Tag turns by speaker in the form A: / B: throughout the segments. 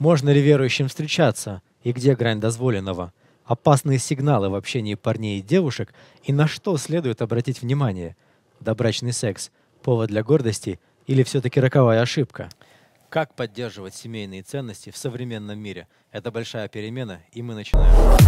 A: Можно ли верующим встречаться? И где грань дозволенного? Опасные сигналы в общении парней и девушек? И на что следует обратить внимание? Добрачный секс – повод для гордости или все-таки роковая ошибка? Как поддерживать семейные ценности в современном мире? Это большая перемена, и мы начинаем.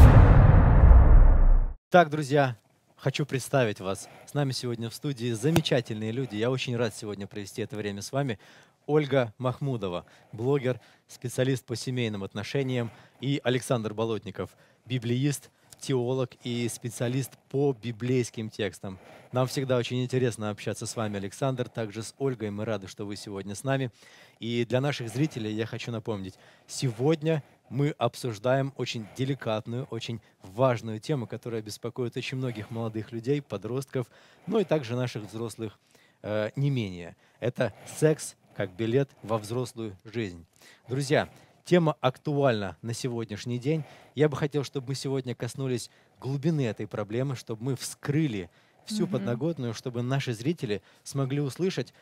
A: Так, друзья, хочу представить вас. С нами сегодня в студии замечательные люди. Я очень рад сегодня провести это время с вами. Ольга Махмудова, блогер, специалист по семейным отношениям, и Александр Болотников, библеист, теолог и специалист по библейским текстам. Нам всегда очень интересно общаться с вами, Александр, также с Ольгой. Мы рады, что вы сегодня с нами. И для наших зрителей я хочу напомнить, сегодня мы обсуждаем очень деликатную, очень важную тему, которая беспокоит очень многих молодых людей, подростков, ну и также наших взрослых э, не менее. Это секс как билет во взрослую жизнь. Друзья, тема актуальна на сегодняшний день. Я бы хотел, чтобы мы сегодня коснулись глубины этой проблемы, чтобы мы вскрыли всю mm-hmm. подноготную, чтобы наши зрители смогли услышать,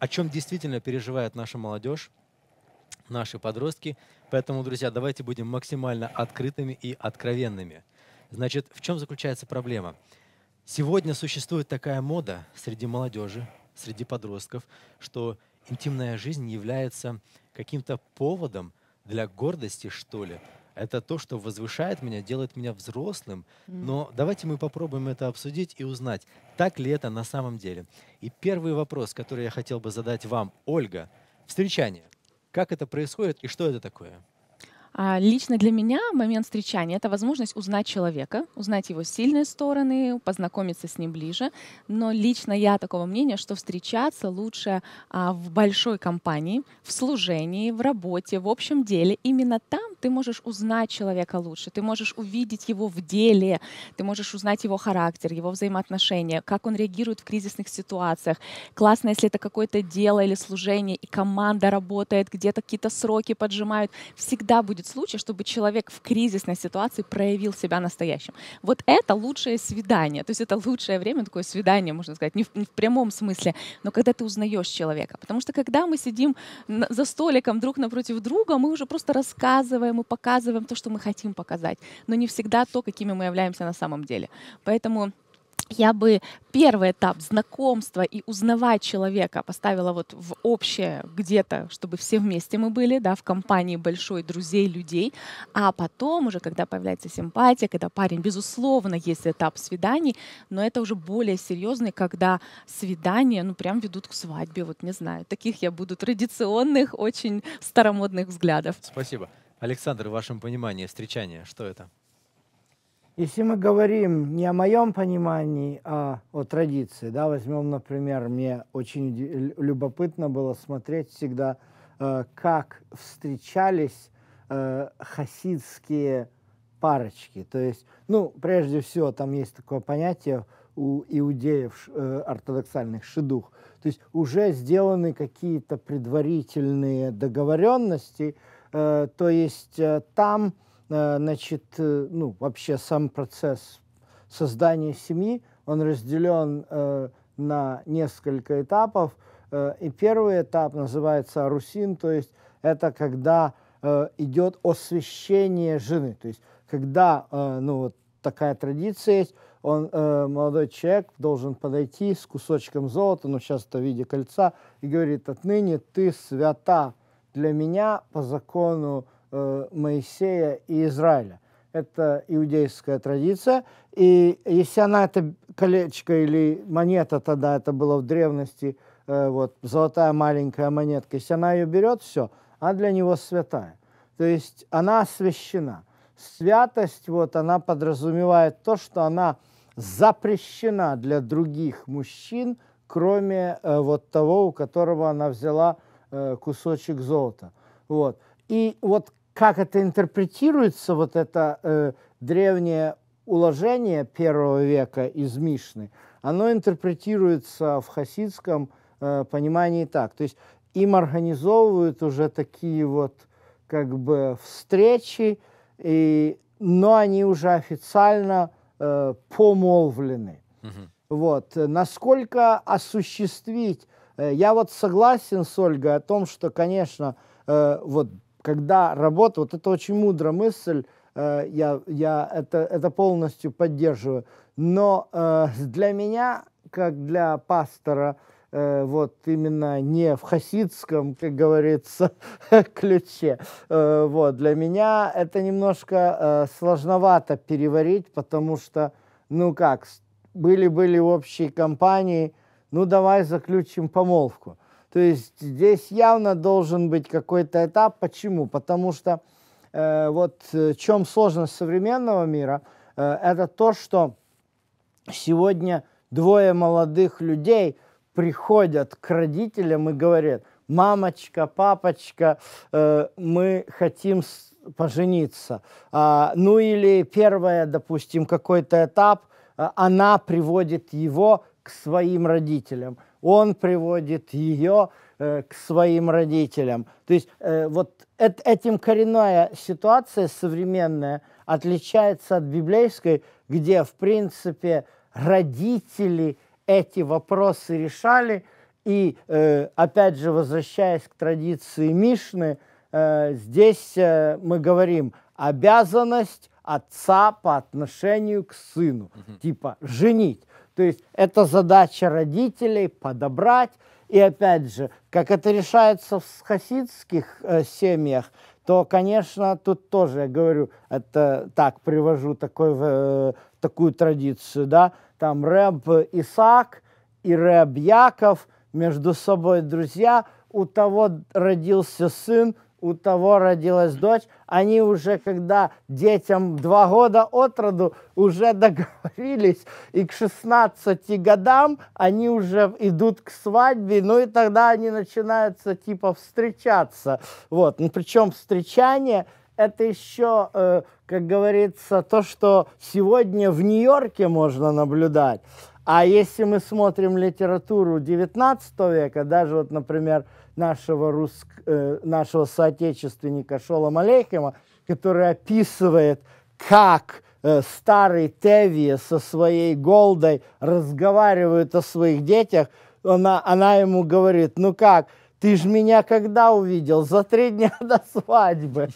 A: о чем действительно переживает наша молодежь, наши подростки. Поэтому, друзья, давайте будем максимально открытыми и откровенными. Значит, в чем заключается проблема? Сегодня существует такая мода среди молодежи, среди подростков, что интимная жизнь является каким-то поводом для гордости, что ли. Это то, что возвышает меня, делает меня взрослым. Но давайте мы попробуем это обсудить и узнать, так ли это на самом деле. И первый вопрос, который я хотел бы задать вам, Ольга, встречание. Как это происходит и что это такое?
B: А, лично для меня момент встречания — это возможность узнать человека, узнать его сильные стороны, познакомиться с ним ближе. Но лично я такого мнения, что встречаться лучше а, в большой компании, в служении, в работе, в общем деле. Именно там ты можешь узнать человека лучше, ты можешь увидеть его в деле, ты можешь узнать его характер, его взаимоотношения, как он реагирует в кризисных ситуациях. Классно, если это какое-то дело или служение, и команда работает, где-то какие-то сроки поджимают. Всегда будет случай, чтобы человек в кризисной ситуации проявил себя настоящим. Вот это лучшее свидание, то есть это лучшее время, такое свидание, можно сказать, не в, не в прямом смысле, но когда ты узнаешь человека. Потому что когда мы сидим за столиком друг напротив друга, мы уже просто рассказываем рассказываем и показываем то, что мы хотим показать, но не всегда то, какими мы являемся на самом деле. Поэтому я бы первый этап знакомства и узнавать человека поставила вот в общее где-то, чтобы все вместе мы были, да, в компании большой друзей, людей. А потом уже, когда появляется симпатия, когда парень, безусловно, есть этап свиданий, но это уже более серьезный, когда свидания, ну, прям ведут к свадьбе, вот не знаю. Таких я буду традиционных, очень старомодных взглядов.
A: Спасибо. Александр, в вашем понимании встречание, что это? Если мы
C: говорим не о моем понимании, а о традиции, да, возьмем, например, мне очень любопытно было смотреть всегда, э, как встречались э, хасидские парочки. То есть, ну, прежде всего, там есть такое понятие у иудеев э, ортодоксальных шедух. То есть уже сделаны какие-то предварительные договоренности, Э, то есть э, там, э, значит, ну, вообще сам процесс создания семьи, он разделен на несколько этапов. И первый этап называется русин то есть это когда идет освящение жены. То есть когда, ну вот такая традиция есть, он, э, молодой человек должен подойти с кусочком золота, ну сейчас это в виде кольца, и говорит, отныне ты свята для меня по закону э, Моисея и Израиля. Это иудейская традиция, и если она это колечко или монета тогда это было в древности, э, вот золотая маленькая монетка, если она ее берет, все, она для него святая. То есть она освящена. Святость, вот она подразумевает то, что она запрещена для других мужчин, кроме э, вот того, у которого она взяла Э, кусочек золота. Вот. И вот как это интерпретируется, вот это э, древнее уложение первого века из Мишны, оно интерпретируется в хасидском э, понимании так. То есть им организовывают уже такие вот как бы встречи, и, но они уже официально э, помолвлены. Угу. Вот. Насколько осуществить Э, я вот согласен с Ольгой о том, что, конечно, э, вот когда работа, вот это очень мудрая мысль, э, я, я это, это полностью поддерживаю. Но для меня, как для пастора, вот именно не в хасидском, как говорится, ключе. Вот, для меня это немножко сложновато переварить, потому что, ну как, были-были общие компании – ну давай заключим помолвку. То есть здесь явно должен быть какой-то этап. Почему? Потому что э, вот э, в чем сложность современного мира, э, это то, что сегодня двое молодых людей приходят к родителям и говорят, мамочка, папочка, э, мы хотим пожениться. А, ну или первое, допустим, какой-то этап, а, она приводит его своим родителям, он приводит ее э, к своим родителям. То есть э, вот эт, этим коренная ситуация современная отличается от библейской, где, в принципе, родители эти вопросы решали. И, э, опять же, возвращаясь к традиции Мишны, э, здесь э, мы говорим обязанность отца по отношению к сыну, угу. типа женить. То есть это задача родителей подобрать. И опять же, как это решается в хасидских э, семьях, то, конечно, тут тоже, я говорю, это так, привожу такой, э, такую традицию, да, там Рэб Исаак и Рэб Яков между собой друзья, у того родился сын, у того родилась дочь, они уже, когда детям два года от роду, уже договорились, и к 16 годам они уже идут к свадьбе, ну и тогда они начинаются типа встречаться. Вот. Ну, причем встречание это еще, э, как говорится, то, что сегодня в Нью-Йорке можно наблюдать. А если мы смотрим литературу XIX века, даже вот, например, нашего, руск... э, нашего соотечественника Шола Малейхема, который описывает, как э, старый Теви со своей Голдой разговаривают о своих детях, она, она ему говорит, ну как, ты же меня когда увидел? За три дня до свадьбы.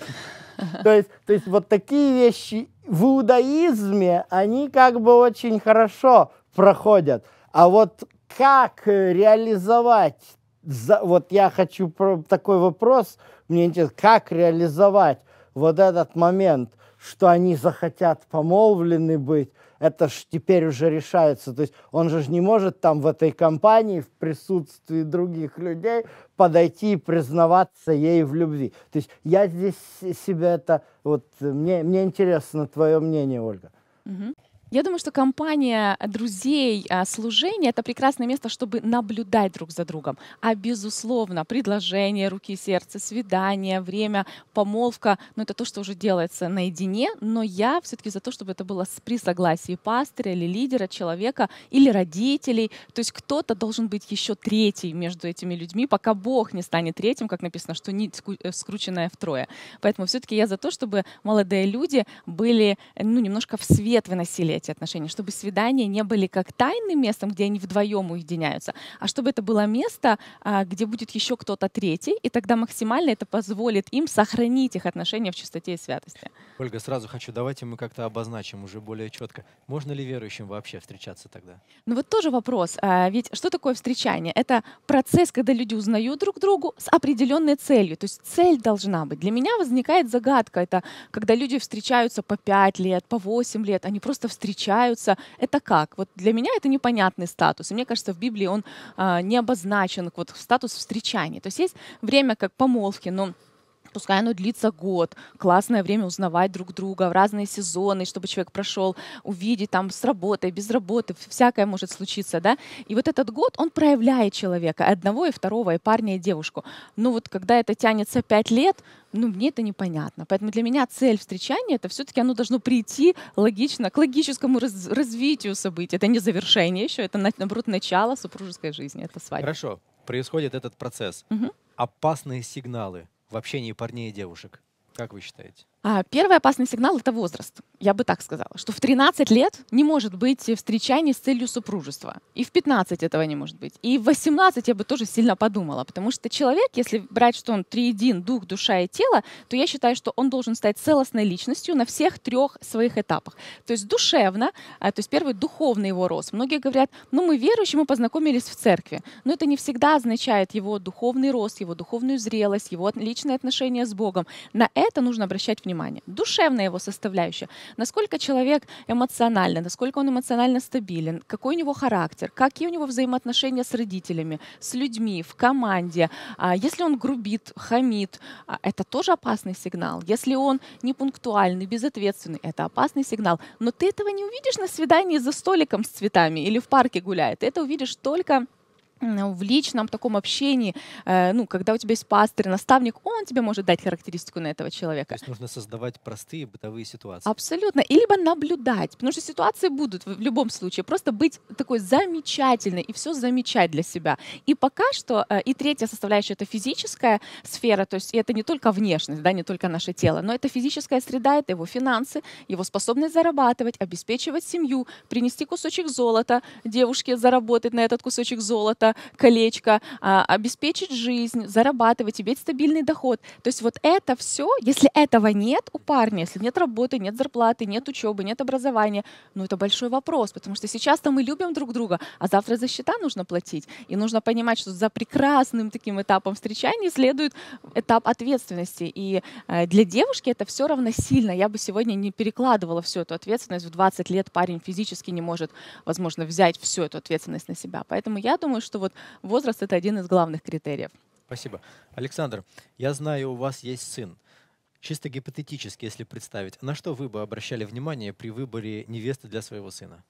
C: То есть, то есть вот такие вещи в иудаизме, они как бы очень хорошо проходят. А вот как э, реализовать, за вот я хочу такой вопрос, мне интересно, как реализовать вот этот момент, что они захотят помолвлены быть, это ж теперь уже решается. То есть он же не может там в этой компании в присутствии других людей подойти и признаваться ей в любви. То есть я здесь себе это... Вот э, мне, мне интересно твое мнение, Ольга.
B: Угу. Я думаю, что компания друзей а, служения — это прекрасное место, чтобы наблюдать друг за другом. А, безусловно, предложение, руки и сердце, свидание, время, помолвка ну, — это то, что уже делается наедине, но я все-таки за то, чтобы это было при согласии пастыря или лидера, человека или родителей. То есть кто-то должен быть еще третий между этими людьми, пока Бог не станет третьим, как написано, что нить э, скрученная втрое. Поэтому все-таки я за то, чтобы молодые люди были ну, немножко в свет выносили эти отношения, чтобы свидания не были как тайным местом, где они вдвоем уединяются, а чтобы это было место, а, где будет еще кто-то третий, и тогда максимально это позволит им сохранить их отношения в чистоте и святости.
A: Ольга, сразу хочу, давайте мы как-то обозначим уже более четко. Можно ли верующим вообще встречаться тогда?
B: Ну вот тоже вопрос. А, ведь что такое встречание? Это процесс, когда люди узнают друг другу с определенной целью. То есть цель должна быть. Для меня возникает загадка. Это когда люди встречаются по 5 лет, по 8 лет, они просто встречаются встречаются. Это как? Вот для меня это непонятный статус. И мне кажется, в Библии он а, не обозначен, вот статус встречания. То есть есть время как помолвки, но пускай оно длится год, классное время узнавать друг друга в разные сезоны, чтобы человек прошел, увидеть там с работой, без работы, всякое может случиться, да, и вот этот год, он проявляет человека, одного и второго, и парня, и девушку. Но вот когда это тянется пять лет, ну, мне это непонятно. Поэтому для меня цель встречания, это все-таки оно должно прийти логично, к логическому раз развитию событий. Это не завершение еще, это, наоборот, начало супружеской жизни, это свадьба.
A: Хорошо, происходит этот процесс. Угу. Опасные сигналы – в общении парней и девушек? Как вы считаете?
B: А, первый опасный сигнал — это возраст. Я бы так сказала, что в 13 лет не может быть встречаний с целью супружества. И в 15 этого не может быть. И в 18 я бы тоже сильно подумала, потому что человек, если брать, что он триедин, дух, душа и тело, то я считаю, что он должен стать целостной личностью на всех трех своих этапах. То есть душевно, а, то есть первый — духовный его рост. Многие говорят, ну мы верующие, мы познакомились в церкви. Но это не всегда означает его духовный рост, его духовную зрелость, его личные отношения с Богом. На это нужно обращать внимание внимание. Душевная его составляющая. Насколько человек эмоциональный, насколько он эмоционально стабилен, какой у него характер, какие у него взаимоотношения с родителями, с людьми, в команде. А, если он грубит, хамит, а, это тоже опасный сигнал. Если он непунктуальный, безответственный, это опасный сигнал. Но ты этого не увидишь на свидании за столиком с цветами или в парке гуляет. Ты это увидишь только в личном таком общении, э, ну, когда у тебя есть пастырь, наставник, он тебе может дать характеристику на этого человека. То есть
A: нужно создавать простые бытовые ситуации.
B: Абсолютно. И либо наблюдать, потому что ситуации будут в любом случае. Просто быть такой замечательной и все замечать для себя. И пока что, э, и третья составляющая — это физическая сфера, то есть это не только внешность, да, не только наше тело, но это физическая среда, это его финансы, его способность зарабатывать, обеспечивать семью, принести кусочек золота, девушке заработать на этот кусочек золота, ребенка, колечко, а, обеспечить жизнь, зарабатывать, иметь стабильный доход. То есть вот это все, если этого нет у парня, если нет работы, нет зарплаты, нет учебы, нет образования, ну это большой вопрос, потому что сейчас-то мы любим друг друга, а завтра за счета нужно платить. И нужно понимать, что за прекрасным таким этапом встречания следует этап ответственности. И э, для девушки это все равно сильно. Я бы сегодня не перекладывала всю эту ответственность. В 20 лет парень физически не может, возможно, взять всю эту ответственность на себя. Поэтому я думаю, что вот возраст — это один из главных критериев.
A: Спасибо. Александр, я знаю, у вас есть сын. Чисто гипотетически, если представить, на что вы бы обращали внимание при выборе невесты для своего сына?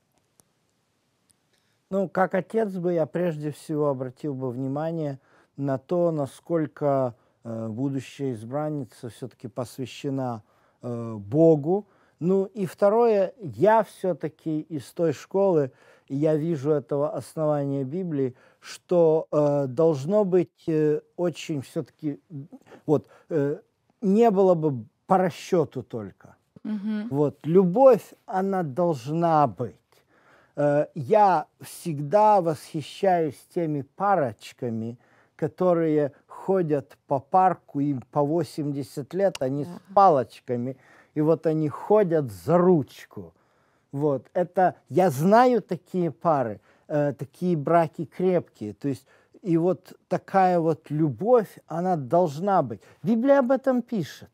C: Ну, как отец бы я прежде всего обратил бы внимание на то, насколько э, будущая избранница все-таки посвящена э, Богу. Ну и второе, я все-таки из той школы, я вижу этого основания Библии, что э, должно быть э, очень все-таки, вот, э, не было бы по расчету только. Угу. Вот, любовь, она должна быть. Э, я всегда восхищаюсь теми парочками, которые ходят по парку, им по 80 лет, они да. с палочками, и вот они ходят за ручку. Вот. Это я знаю такие пары, э, такие браки крепкие. То есть и вот такая вот любовь, она должна быть. Библия об этом пишет.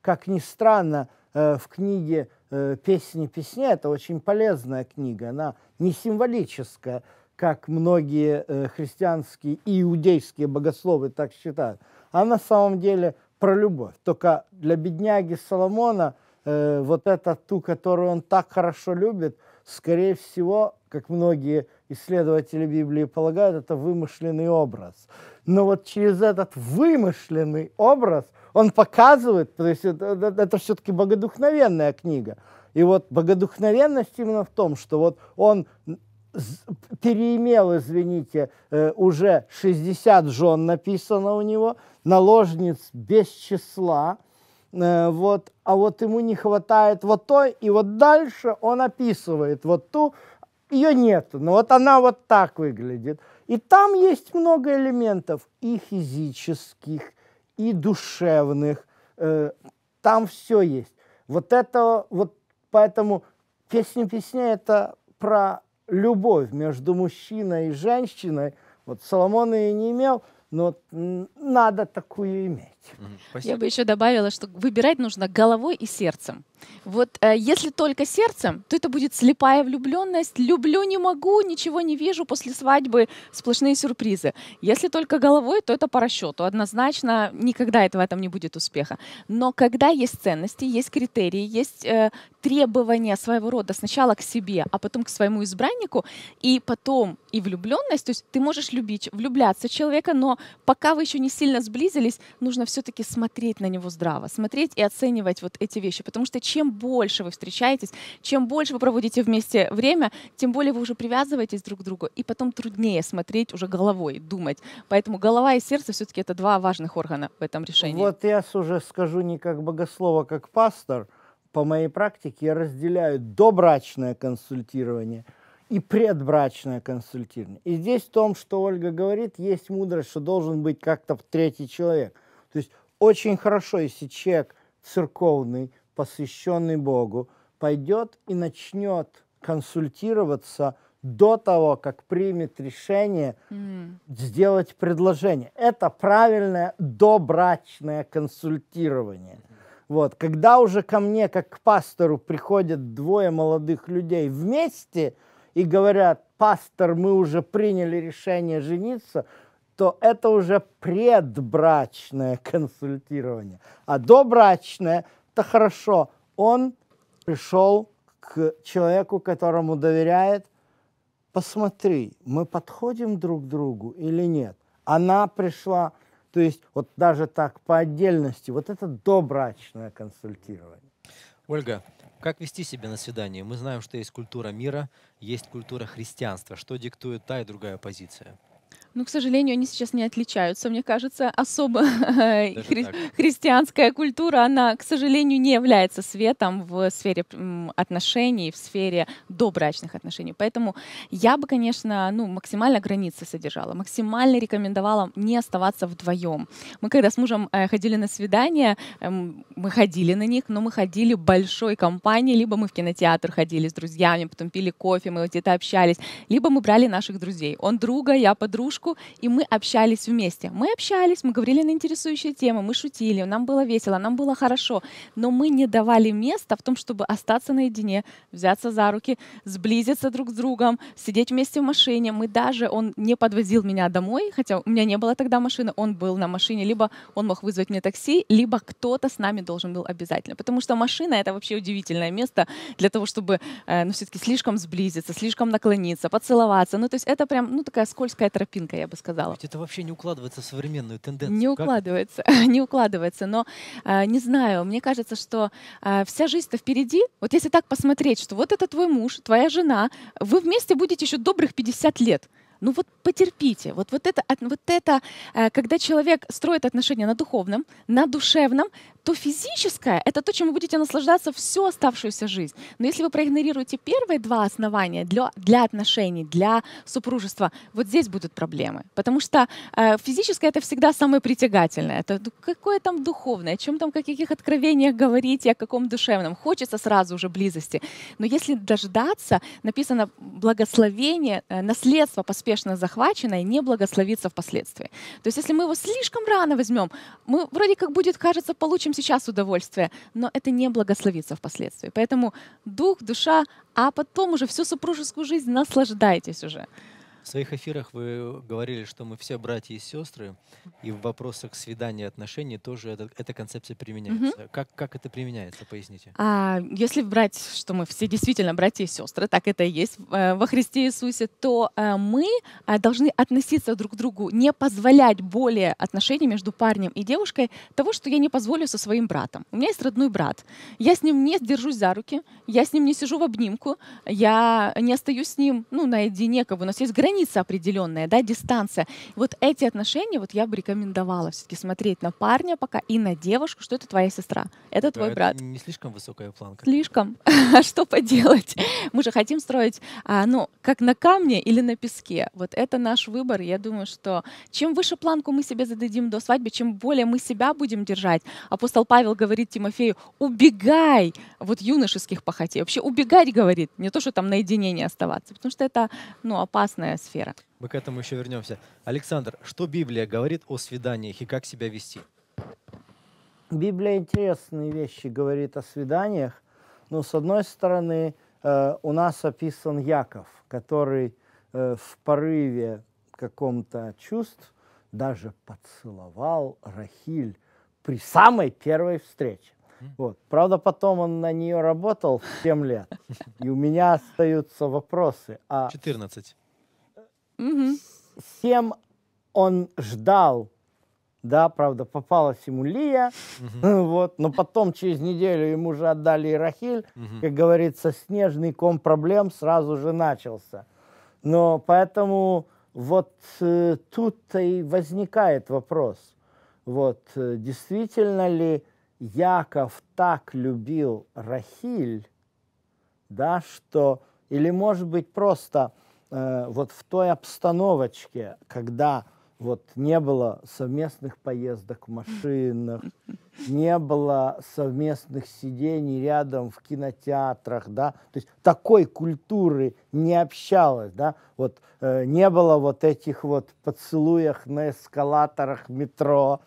C: Как ни странно, э, в книге э, «Песни песня» это очень полезная книга, она не символическая, как многие э, христианские и иудейские богословы так считают, а на самом деле про любовь. Только для бедняги Соломона – Э, вот эта ту, которую он так хорошо любит, скорее всего, как многие исследователи Библии полагают, это вымышленный образ. Но вот через этот вымышленный образ он показывает, то есть это, это, это все-таки богодухновенная книга. И вот богодухновенность именно в том, что вот он переимел, извините, э, уже 60 жен написано у него, наложниц без числа, Э, вот, а вот ему не хватает вот той, и вот дальше он описывает вот ту, ее нет, но вот она вот так выглядит. И там есть много элементов и физических, и душевных, э, там все есть. Вот это, вот поэтому песня песня это про любовь между мужчиной и женщиной. Вот Соломон ее не имел, но
B: надо такую иметь. Спасибо. Я бы еще добавила, что выбирать нужно головой и сердцем. Вот э, если только сердцем, то это будет слепая влюбленность. Люблю, не могу, ничего не вижу после свадьбы, сплошные сюрпризы. Если только головой, то это по расчету. Однозначно никогда этого в этом не будет успеха. Но когда есть ценности, есть критерии, есть э, требования своего рода сначала к себе, а потом к своему избраннику, и потом и влюбленность, то есть ты можешь любить, влюбляться в человека, но пока вы еще не сильно сблизились, нужно все все-таки смотреть на него здраво, смотреть и оценивать вот эти вещи, потому что чем больше вы встречаетесь, чем больше вы проводите вместе время, тем более вы уже привязываетесь друг к другу, и потом труднее смотреть уже головой, думать. Поэтому голова и сердце все-таки это два важных органа в этом решении. Вот я уже скажу не как
C: богослова, как пастор, по моей практике я разделяю добрачное консультирование – и предбрачное консультирование. И здесь в том, что Ольга говорит, есть мудрость, что должен быть как-то третий человек. То есть очень хорошо, если человек церковный, посвященный Богу, пойдет и начнет консультироваться до того, как примет решение mm. сделать предложение. Это правильное добрачное консультирование. Вот. Когда уже ко мне, как к пастору, приходят двое молодых людей вместе и говорят, пастор, мы уже приняли решение жениться, то это уже предбрачное консультирование. А добрачное – то хорошо. Он пришел к человеку, которому доверяет, посмотри, мы подходим друг к другу или нет. Она пришла, то есть вот даже так по отдельности, вот это добрачное
A: консультирование. Ольга, как вести себя на свидании? Мы знаем, что есть культура мира, есть культура христианства. Что диктует та и другая позиция?
B: Ну, к сожалению, они сейчас не отличаются, мне кажется, особо хри христианская культура, она, к сожалению, не является светом в сфере отношений, в сфере добрачных отношений. Поэтому я бы, конечно, ну, максимально границы содержала, максимально рекомендовала не оставаться вдвоем. Мы когда с мужем э, ходили на свидания, эм, мы ходили на них, но мы ходили большой компанией, либо мы в кинотеатр ходили с друзьями, потом пили кофе, мы где-то общались, либо мы брали наших друзей. Он друга, я подружку, девушку, и мы общались вместе. Мы общались, мы говорили на интересующие темы, мы шутили, нам было весело, нам было хорошо, но мы не давали места в том, чтобы остаться наедине, взяться за руки, сблизиться друг с другом, сидеть вместе в машине. Мы даже, он не подвозил меня домой, хотя у меня не было тогда машины, он был на машине, либо он мог вызвать мне такси, либо кто-то с нами должен был обязательно, потому что машина — это вообще удивительное место для того, чтобы, э, ну, все-таки слишком сблизиться, слишком наклониться, поцеловаться. Ну, то есть это прям, ну, такая скользкая тропинка, немножко, я бы сказала. Ведь это вообще не укладывается в современную тенденцию. Не укладывается, не укладывается. Но э, не знаю, мне кажется, что э, вся жизнь-то впереди. Вот если так посмотреть, что вот это твой муж, твоя жена, вы вместе будете еще добрых 50 лет ну вот потерпите. Вот, вот это, вот это а, когда человек строит отношения на духовном, на душевном, то физическое — это то, чем вы будете наслаждаться всю оставшуюся жизнь. Но если вы проигнорируете первые два основания для, для отношений, для супружества, вот здесь будут проблемы. Потому что э, физическое — это всегда самое притягательное. Это какое там духовное, о чем там, о каких откровениях говорите, о каком душевном. Хочется сразу уже близости. Но если дождаться, написано благословение, э, наследство поспешно захваченное не благословится впоследствии. То есть если мы его слишком рано возьмем, мы вроде как будет, кажется, получим сейчас удовольствие, но это не благословится впоследствии. Поэтому дух, душа, а потом уже всю супружескую жизнь наслаждайтесь уже.
A: В своих эфирах вы говорили, что мы все братья и сестры, и в вопросах свидания отношений тоже это, эта концепция применяется. Угу. Как, как это применяется, поясните.
B: А, если брать, что мы все действительно братья и сестры, так это и есть э, во Христе Иисусе, то э, мы э, должны относиться друг к другу, не позволять более отношений между парнем и девушкой того, что я не позволю со своим братом. У меня есть родной брат. Я с ним не держусь за руки, я с ним не сижу в обнимку, я не остаюсь с ним ну, наедине, как бы у нас есть границы граница определенная, да, дистанция. Вот эти отношения, вот я бы рекомендовала все-таки смотреть на парня пока и на девушку, что это твоя сестра, это твой это брат.
A: Не слишком высокая планка.
B: Слишком. А что поделать? Мы же хотим строить, а, ну, как на камне или на песке. Вот это наш выбор. Я думаю, что чем выше планку мы себе зададим до свадьбы, чем более мы себя будем держать. Апостол Павел говорит Тимофею, убегай вот юношеских похотей. Вообще убегать, говорит, не то, что там наедине не оставаться, потому что это, ну, опасная сфера.
A: Мы к этому еще вернемся. Александр, что Библия говорит о свиданиях и как себя вести?
B: Библия интересные
C: вещи говорит о свиданиях. Но с одной стороны, э, у нас описан Яков, который э, в порыве каком-то чувств даже поцеловал Рахиль при самой первой встрече. Вот. Правда, потом он на нее работал 7 лет. И у меня остаются вопросы. А
A: 14.
C: Угу. он ждал, да, правда, попалась ему Лия, угу. вот, но потом через неделю ему уже отдали и Рахиль, угу. как говорится, снежный ком проблем сразу же начался. Но поэтому вот э, тут-то и возникает вопрос, вот, э, действительно ли Яков так любил Рахиль, да, что, или может быть просто Э, вот в той обстановочке, когда вот не было совместных поездок в машинах, не было совместных сидений рядом в кинотеатрах, да, то есть такой культуры не общалось, да, вот э, не было вот этих вот поцелуях на эскалаторах метро,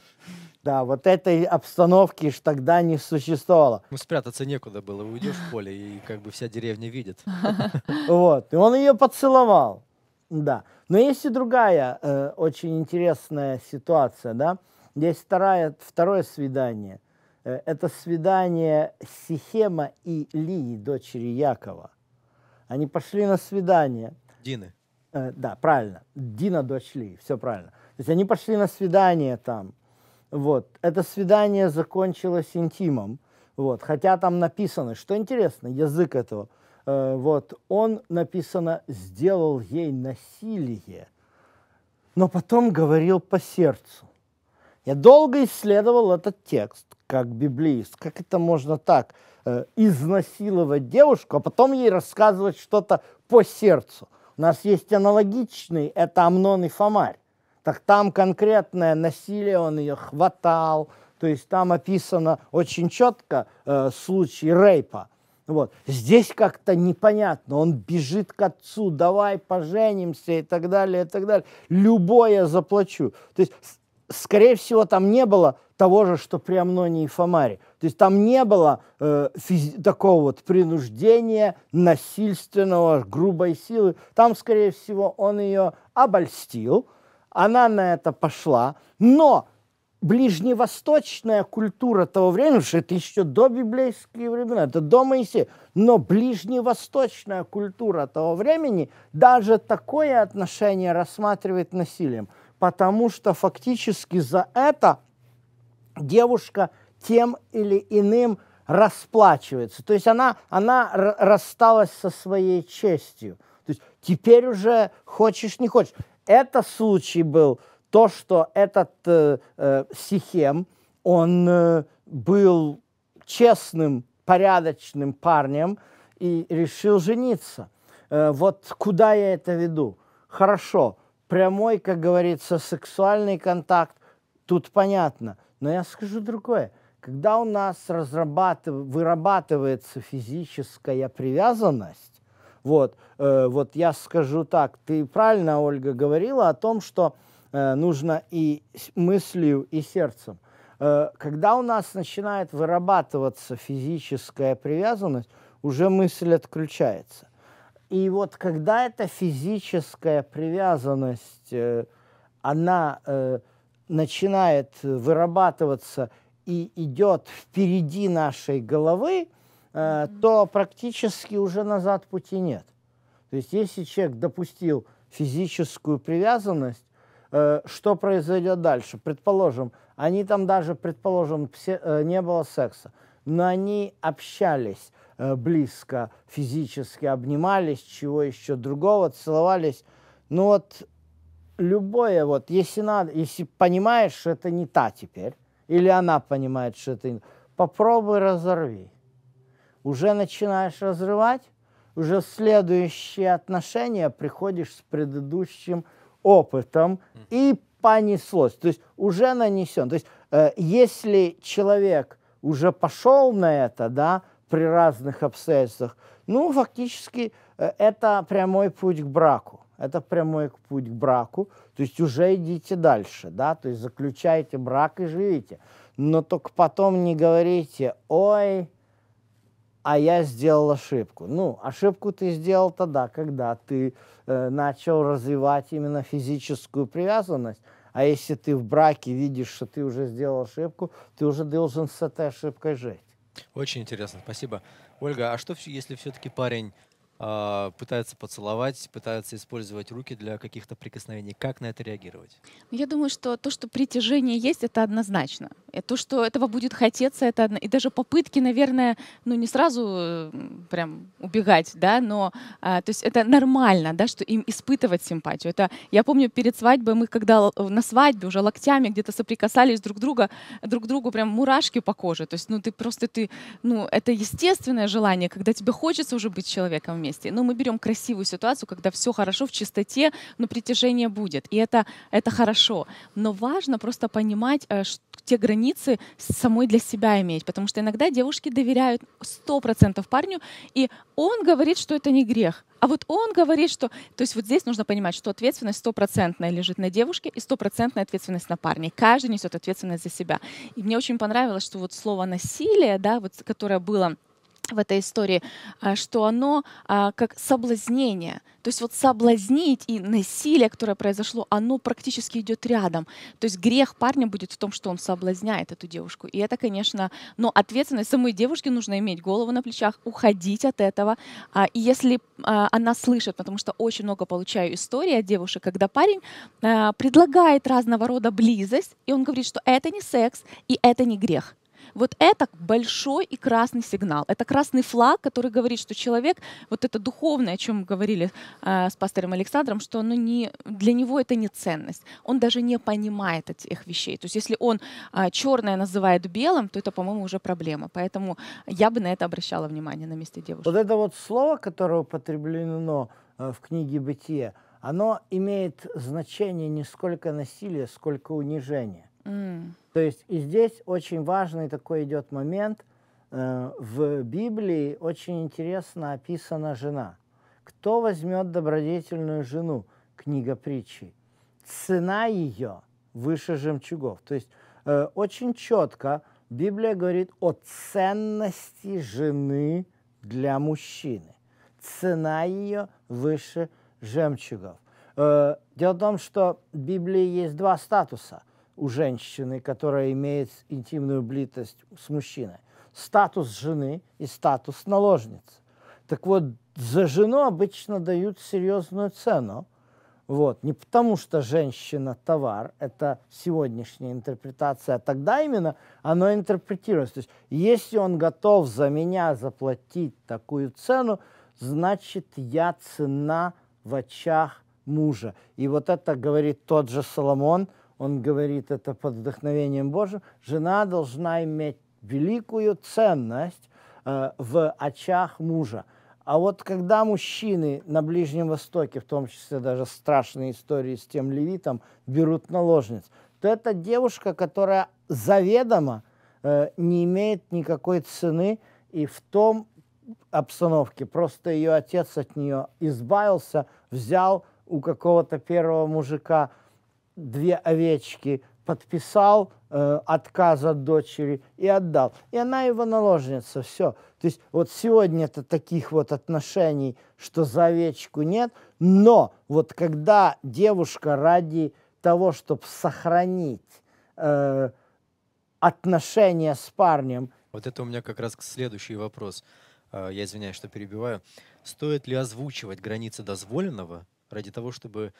C: да, вот этой обстановки ж тогда не существовало.
A: Ну, спрятаться некуда было. Уйдешь в поле, и как бы вся деревня видит.
C: Вот. И он ее поцеловал. Да. Но есть и другая э, очень интересная ситуация, да. Есть вторая, второе свидание. Э, это свидание Сихема и Лии, дочери Якова. Они пошли на свидание. Дины. Э, да, правильно. Дина дочь Лии, все правильно. То есть они пошли на свидание там, вот. Это свидание закончилось интимом. Вот. Хотя там написано, что интересно, язык этого. Э, вот. Он написано «сделал ей насилие», но потом говорил по сердцу. Я долго исследовал этот текст, как библеист. Как это можно так э, изнасиловать девушку, а потом ей рассказывать что-то по сердцу? У нас есть аналогичный, это Амнон и Фомарь. Так там конкретное насилие, он ее хватал. То есть там описано очень четко э, случай рейпа. Вот. Здесь как-то непонятно. Он бежит к отцу, давай поженимся и так далее, и так далее. Любое заплачу. То есть, скорее всего, там не было того же, что при Амноне и Фомаре. То есть там не было э, физи- такого вот принуждения, насильственного, грубой силы. Там, скорее всего, он ее обольстил – она на это пошла, но ближневосточная культура того времени, потому что это еще до библейские времена, это до Моисея, но ближневосточная культура того времени даже такое отношение рассматривает насилием, потому что фактически за это девушка тем или иным расплачивается. То есть она, она рассталась со своей честью. То есть теперь уже хочешь, не хочешь. Это случай был то, что этот э, э, Сихем, он э, был честным, порядочным парнем и решил жениться. Э, вот куда я это веду? Хорошо, прямой, как говорится, сексуальный контакт, тут понятно. Но я скажу другое. Когда у нас разрабатыв... вырабатывается физическая привязанность, вот, э, вот я скажу так, ты правильно, Ольга, говорила о том, что э, нужно и мыслью, и сердцем. Э, когда у нас начинает вырабатываться физическая привязанность, уже мысль отключается. И вот когда эта физическая привязанность, э, она э, начинает вырабатываться и идет впереди нашей головы, Э, то практически уже назад пути нет. То есть если человек допустил физическую привязанность, э, что произойдет дальше? Предположим, они там даже, предположим, псе, э, не было секса, но они общались э, близко, физически обнимались, чего еще другого, целовались. Ну вот любое вот, если надо, если понимаешь, что это не та теперь, или она понимает, что это не попробуй разорви уже начинаешь разрывать, уже в следующие отношения приходишь с предыдущим опытом и понеслось. То есть уже нанесен. То есть э, если человек уже пошел на это, да, при разных обстоятельствах, ну, фактически э, это прямой путь к браку. Это прямой путь к браку. То есть уже идите дальше, да, то есть заключайте брак и живите. Но только потом не говорите, ой, а я сделал ошибку. Ну, ошибку ты сделал тогда, когда ты э, начал развивать именно физическую привязанность. А если ты в браке видишь, что ты уже сделал ошибку, ты уже должен с этой ошибкой жить.
A: Очень интересно, спасибо. Ольга, а что, если все-таки парень а, пытаются поцеловать, пытаются использовать руки для каких-то прикосновений. Как на это реагировать?
B: Ну, я думаю, что то, что притяжение есть, это однозначно. И э, то, что этого будет хотеться, это одно... и даже попытки, наверное, ну не сразу э, прям убегать, да, но а, то есть это нормально, да, что им испытывать симпатию. Это я помню перед свадьбой мы когда э, на свадьбе уже локтями где-то соприкасались друг друга, друг другу прям мурашки по коже. То есть ну ты просто ты ну это естественное желание, когда тебе хочется уже быть человеком вместе деятельности, ну, мы берем красивую ситуацию, когда все хорошо, в чистоте, но притяжение будет. И это, это хорошо. Но важно просто понимать, э, те границы самой для себя иметь, потому что иногда девушки доверяют 100% парню, и он говорит, что это не грех. А вот он говорит, что... То есть вот здесь нужно понимать, что ответственность стопроцентная лежит на девушке и стопроцентная ответственность на парне. Каждый несет ответственность за себя. И мне очень понравилось, что вот слово «насилие», да, вот, которое было в этой истории, а, что оно а, как соблазнение. То есть вот соблазнить и насилие, которое произошло, оно практически идет рядом. То есть грех парня будет в том, что он соблазняет эту девушку. И это, конечно, но ну, ответственность самой девушки нужно иметь голову на плечах, уходить от этого. А, и если она слышит, потому что очень много получаю историй от девушек, когда парень предлагает разного рода близость, и он говорит, что это не секс и это не грех. Вот это большой и красный сигнал. Это красный флаг, который говорит, что человек, вот это духовное, о чем мы говорили э, с пастором Александром, что оно не, для него это не ценность. Он даже не понимает этих вещей. То есть если он э, черное называет белым, то это, по-моему, уже проблема. Поэтому я бы на это обращала внимание на месте девушки.
C: Вот это вот слово, которое употреблено э, в книге «Бытие», оно имеет значение не сколько насилия, сколько унижения. Mm. То есть и здесь очень важный такой идет момент. Э, в Библии очень интересно описана жена. Кто возьмет добродетельную жену? Книга притчи. Цена ее выше жемчугов. То есть э, очень четко Библия говорит о ценности жены для мужчины. Цена ее выше жемчугов. Э, дело в том, что в Библии есть два статуса у женщины, которая имеет интимную близость с мужчиной. Статус жены и статус наложницы. Так вот, за жену обычно дают серьезную цену. Вот. Не потому, что женщина – товар, это сегодняшняя интерпретация, а тогда именно оно интерпретируется. То есть, если он готов за меня заплатить такую цену, значит, я цена в очах мужа. И вот это говорит тот же Соломон – он говорит это под вдохновением Божьим, жена должна иметь великую ценность э, в очах мужа. А вот когда мужчины на Ближнем Востоке, в том числе даже страшные истории с тем левитом, берут наложниц, то это девушка, которая заведомо э, не имеет никакой цены, и в том обстановке просто ее отец от нее избавился, взял у какого-то первого мужика – две овечки подписал э, отказ от дочери и отдал. И она его наложница, все. То есть вот сегодня-то таких вот отношений, что за овечку нет, но вот когда девушка ради того, чтобы сохранить э, отношения с парнем.
A: Вот это у меня как раз следующий вопрос. Э, я извиняюсь, что перебиваю. Стоит ли озвучивать границы дозволенного ради того, чтобы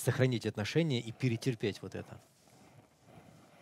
A: сохранить отношения и перетерпеть вот это?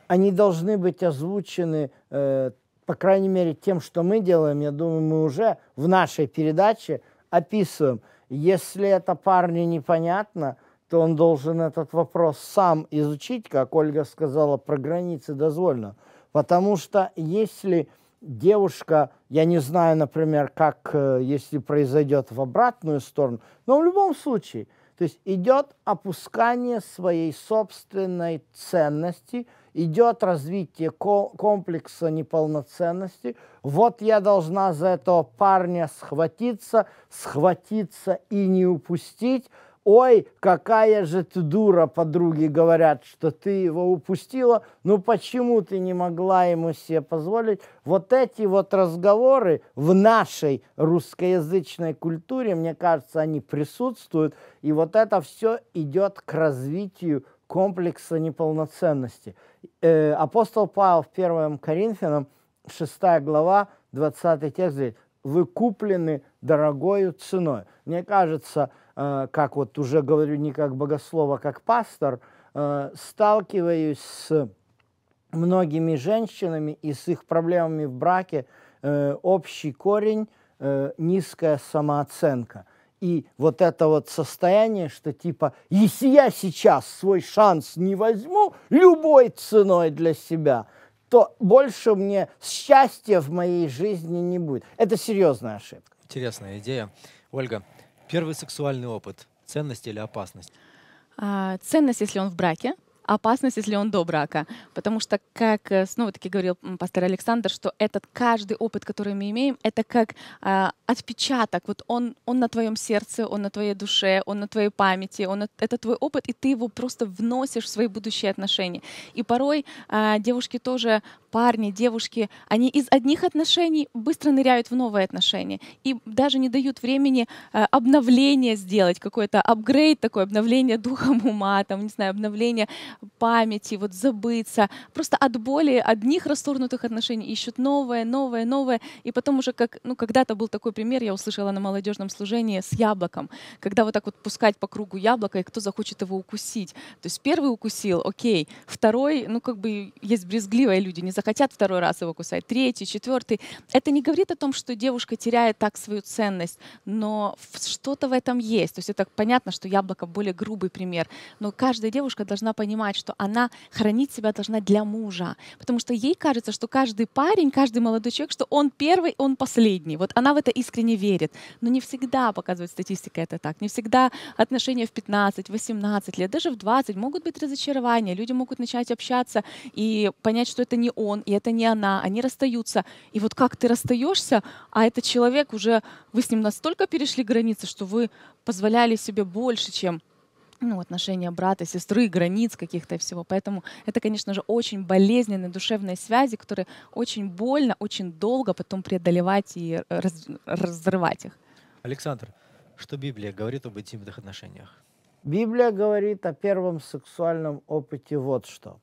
C: Они должны быть озвучены, э, по крайней мере, тем, что мы делаем. Я думаю, мы уже в нашей передаче описываем. Если это парню непонятно, то он должен этот вопрос сам изучить, как Ольга сказала, про границы дозвольно. Потому что если девушка, я не знаю, например, как, э, если произойдет в обратную сторону, но в любом случае – то есть идет опускание своей собственной ценности, идет развитие комплекса неполноценности. Вот я должна за этого парня схватиться, схватиться и не упустить, Ой, какая же ты дура, подруги говорят, что ты его упустила. Ну почему ты не могла ему себе позволить? Вот эти вот разговоры в нашей русскоязычной культуре, мне кажется, они присутствуют. И вот это все идет к развитию комплекса неполноценности. Э, апостол Павел в 1 Коринфянам, 6 глава, 20 текст говорит, вы куплены дорогою ценой. Мне кажется, Э, как вот уже говорю не как богослова, как пастор, э, сталкиваюсь с многими женщинами и с их проблемами в браке э, общий корень низкая самооценка. И вот это вот состояние, что типа, если я сейчас свой шанс не возьму любой ценой для себя, то больше мне счастья в моей
B: жизни не будет. Это серьезная ошибка.
A: Интересная идея. Ольга, Первый сексуальный опыт. Ценность или опасность?
B: А, ценность, если он в браке опасность, если он до брака. Потому что, как э, снова-таки говорил пастор Александр, что этот каждый опыт, который мы имеем, это как э, отпечаток. Вот он, он на твоем сердце, он на твоей душе, он на твоей памяти, он это твой опыт, и ты его просто вносишь в свои будущие отношения. И порой э, девушки тоже, парни, девушки, они из одних отношений быстро ныряют в новые отношения и даже не дают времени э, обновления сделать, какой-то апгрейд такой, обновление духом ума, там, не знаю, обновление памяти, вот забыться, просто от боли одних расторгнутых отношений ищут новое, новое, новое. И потом уже, как, ну, когда-то был такой пример, я услышала на молодежном служении с яблоком, когда вот так вот пускать по кругу яблоко, и кто захочет его укусить. То есть первый укусил, окей, второй, ну, как бы есть брезгливые люди, не захотят второй раз его кусать, третий, четвертый. Это не говорит о том, что девушка теряет так свою ценность, но что-то в этом есть. То есть это понятно, что яблоко более грубый пример, но каждая девушка должна понимать, понимать, что она хранить себя должна для мужа, потому что ей кажется, что каждый парень, каждый молодой человек, что он первый, он последний. Вот она в это искренне верит, но не всегда показывает статистика это так. Не всегда отношения в 15, 18 лет, даже в 20 могут быть разочарования, люди могут начать общаться и понять, что это не он, и это не она, они расстаются. И вот как ты расстаешься, а этот человек уже, вы с ним настолько перешли границы, что вы позволяли себе больше, чем ну, отношения брата, сестры, границ каких-то и всего. Поэтому это, конечно же, очень болезненные душевные связи, которые очень больно, очень долго потом преодолевать и раз, разрывать их.
A: Александр, что Библия говорит об интимных отношениях?
C: Библия говорит о первом сексуальном опыте вот что.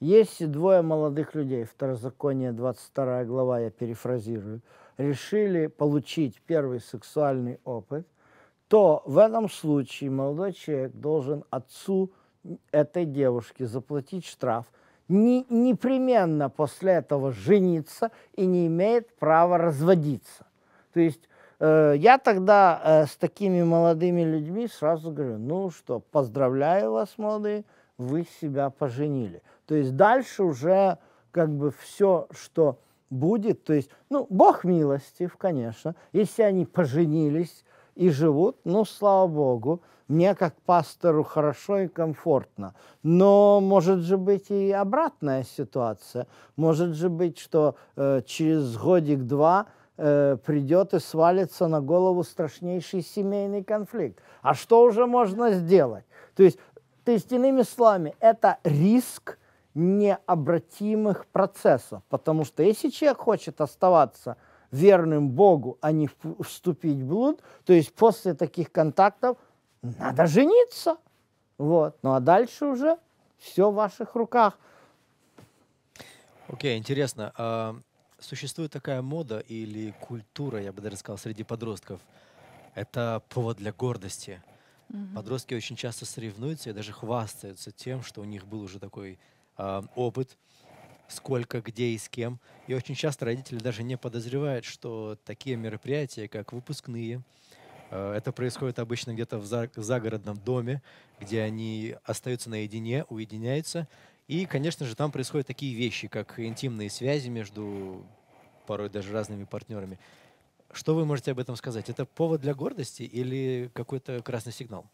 C: Если двое молодых людей, второзаконие 22 глава, я перефразирую, решили получить первый сексуальный опыт, то в этом случае молодой человек должен отцу этой девушки заплатить штраф, не, непременно после этого жениться и не имеет права разводиться. То есть э, я тогда э, с такими молодыми людьми сразу говорю, ну что, поздравляю вас, молодые, вы себя поженили. То есть дальше уже как бы все, что будет, то есть, ну, Бог милостив, конечно, если они поженились, и живут, ну, слава богу, мне как пастору хорошо и комфортно. Но может же быть и обратная ситуация. Может же быть, что э, через годик-два э, придет и свалится на голову страшнейший семейный конфликт. А что уже можно сделать? То есть, то есть иными словами, это риск необратимых процессов. Потому что если человек хочет оставаться верным Богу, а не вступить в блуд, то есть после таких контактов надо жениться. Вот. Ну а дальше уже все в ваших руках.
A: Окей, okay, интересно. А существует такая мода или культура, я бы даже сказал, среди подростков. Это повод для гордости. Mm -hmm. Подростки очень часто соревнуются и даже хвастаются тем, что у них был уже такой э, опыт, сколько, где и с кем. И очень часто родители даже не подозревают, что такие мероприятия, как выпускные, э, это происходит обычно где-то в загородном доме, где они остаются наедине, уединяются. И, конечно же, там происходят такие вещи, как интимные связи между порой даже разными партнерами. Что вы можете об этом сказать? Это повод для гордости или какой-то красный сигнал?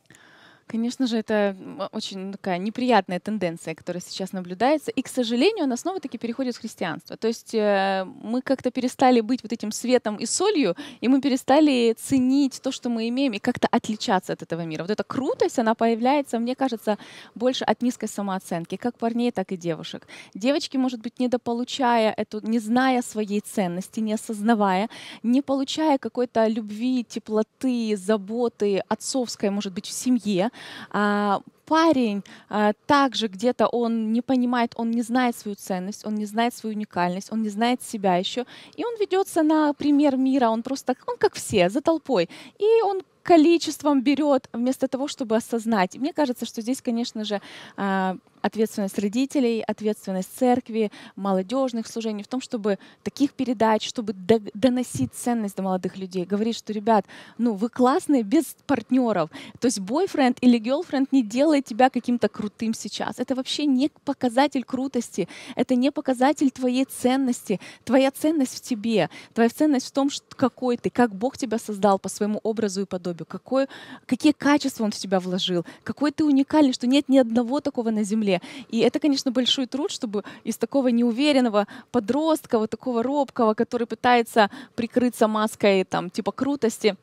B: Конечно же, это очень такая неприятная тенденция, которая сейчас наблюдается. И, к сожалению, она снова-таки переходит в христианство. То есть э, мы как-то перестали быть вот этим светом и солью, и мы перестали ценить то, что мы имеем, и как-то отличаться от этого мира. Вот эта крутость, она появляется, мне кажется, больше от низкой самооценки, как парней, так и девушек. Девочки, может быть, недополучая эту, не зная своей ценности, не осознавая, не получая какой-то любви, теплоты, заботы, отцовской, может быть, в семье, а парень а, также где-то он не понимает, он не знает свою ценность, он не знает свою уникальность, он не знает себя еще, и он ведется на пример мира, он просто, он как все, за толпой, и он количеством берет вместо того, чтобы осознать. И мне кажется, что здесь, конечно же, а, ответственность родителей, ответственность церкви, молодежных служений в том, чтобы таких передач, чтобы доносить ценность до молодых людей, говорить, что, ребят, ну вы классные без партнеров. То есть бойфренд или герлфренд не делает тебя каким-то крутым сейчас. Это вообще не показатель крутости, это не показатель твоей ценности. Твоя ценность в тебе, твоя ценность в том, какой ты, как Бог тебя создал по своему образу и подобию, какой, какие качества Он в тебя вложил, какой ты уникальный, что нет ни одного такого на земле, земле. И это, конечно, большой труд, чтобы из такого неуверенного подростка, вот такого робкого, который пытается прикрыться маской там типа крутости,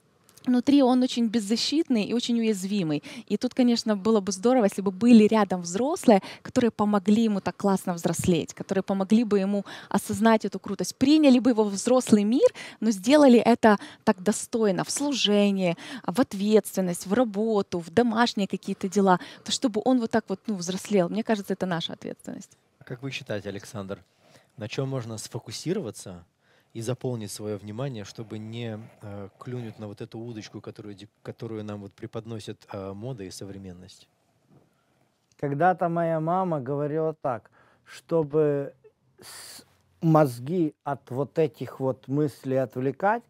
B: внутри он очень беззащитный и очень уязвимый. И тут, конечно, было бы здорово, если бы были рядом взрослые, которые помогли ему так классно взрослеть, которые помогли бы ему осознать эту крутость, приняли бы его в взрослый мир, но сделали это так достойно, в служении, в ответственность, в работу, в домашние какие-то дела, то чтобы он вот так вот ну, взрослел. Мне кажется, это наша ответственность.
A: Как вы считаете, Александр, на чем можно сфокусироваться, и заполнить свое внимание, чтобы не э, клюнуть на вот эту удочку, которую, которую нам вот преподносит э, мода и современность.
C: Когда-то моя мама говорила так, чтобы мозги от вот этих вот мыслей отвлекать,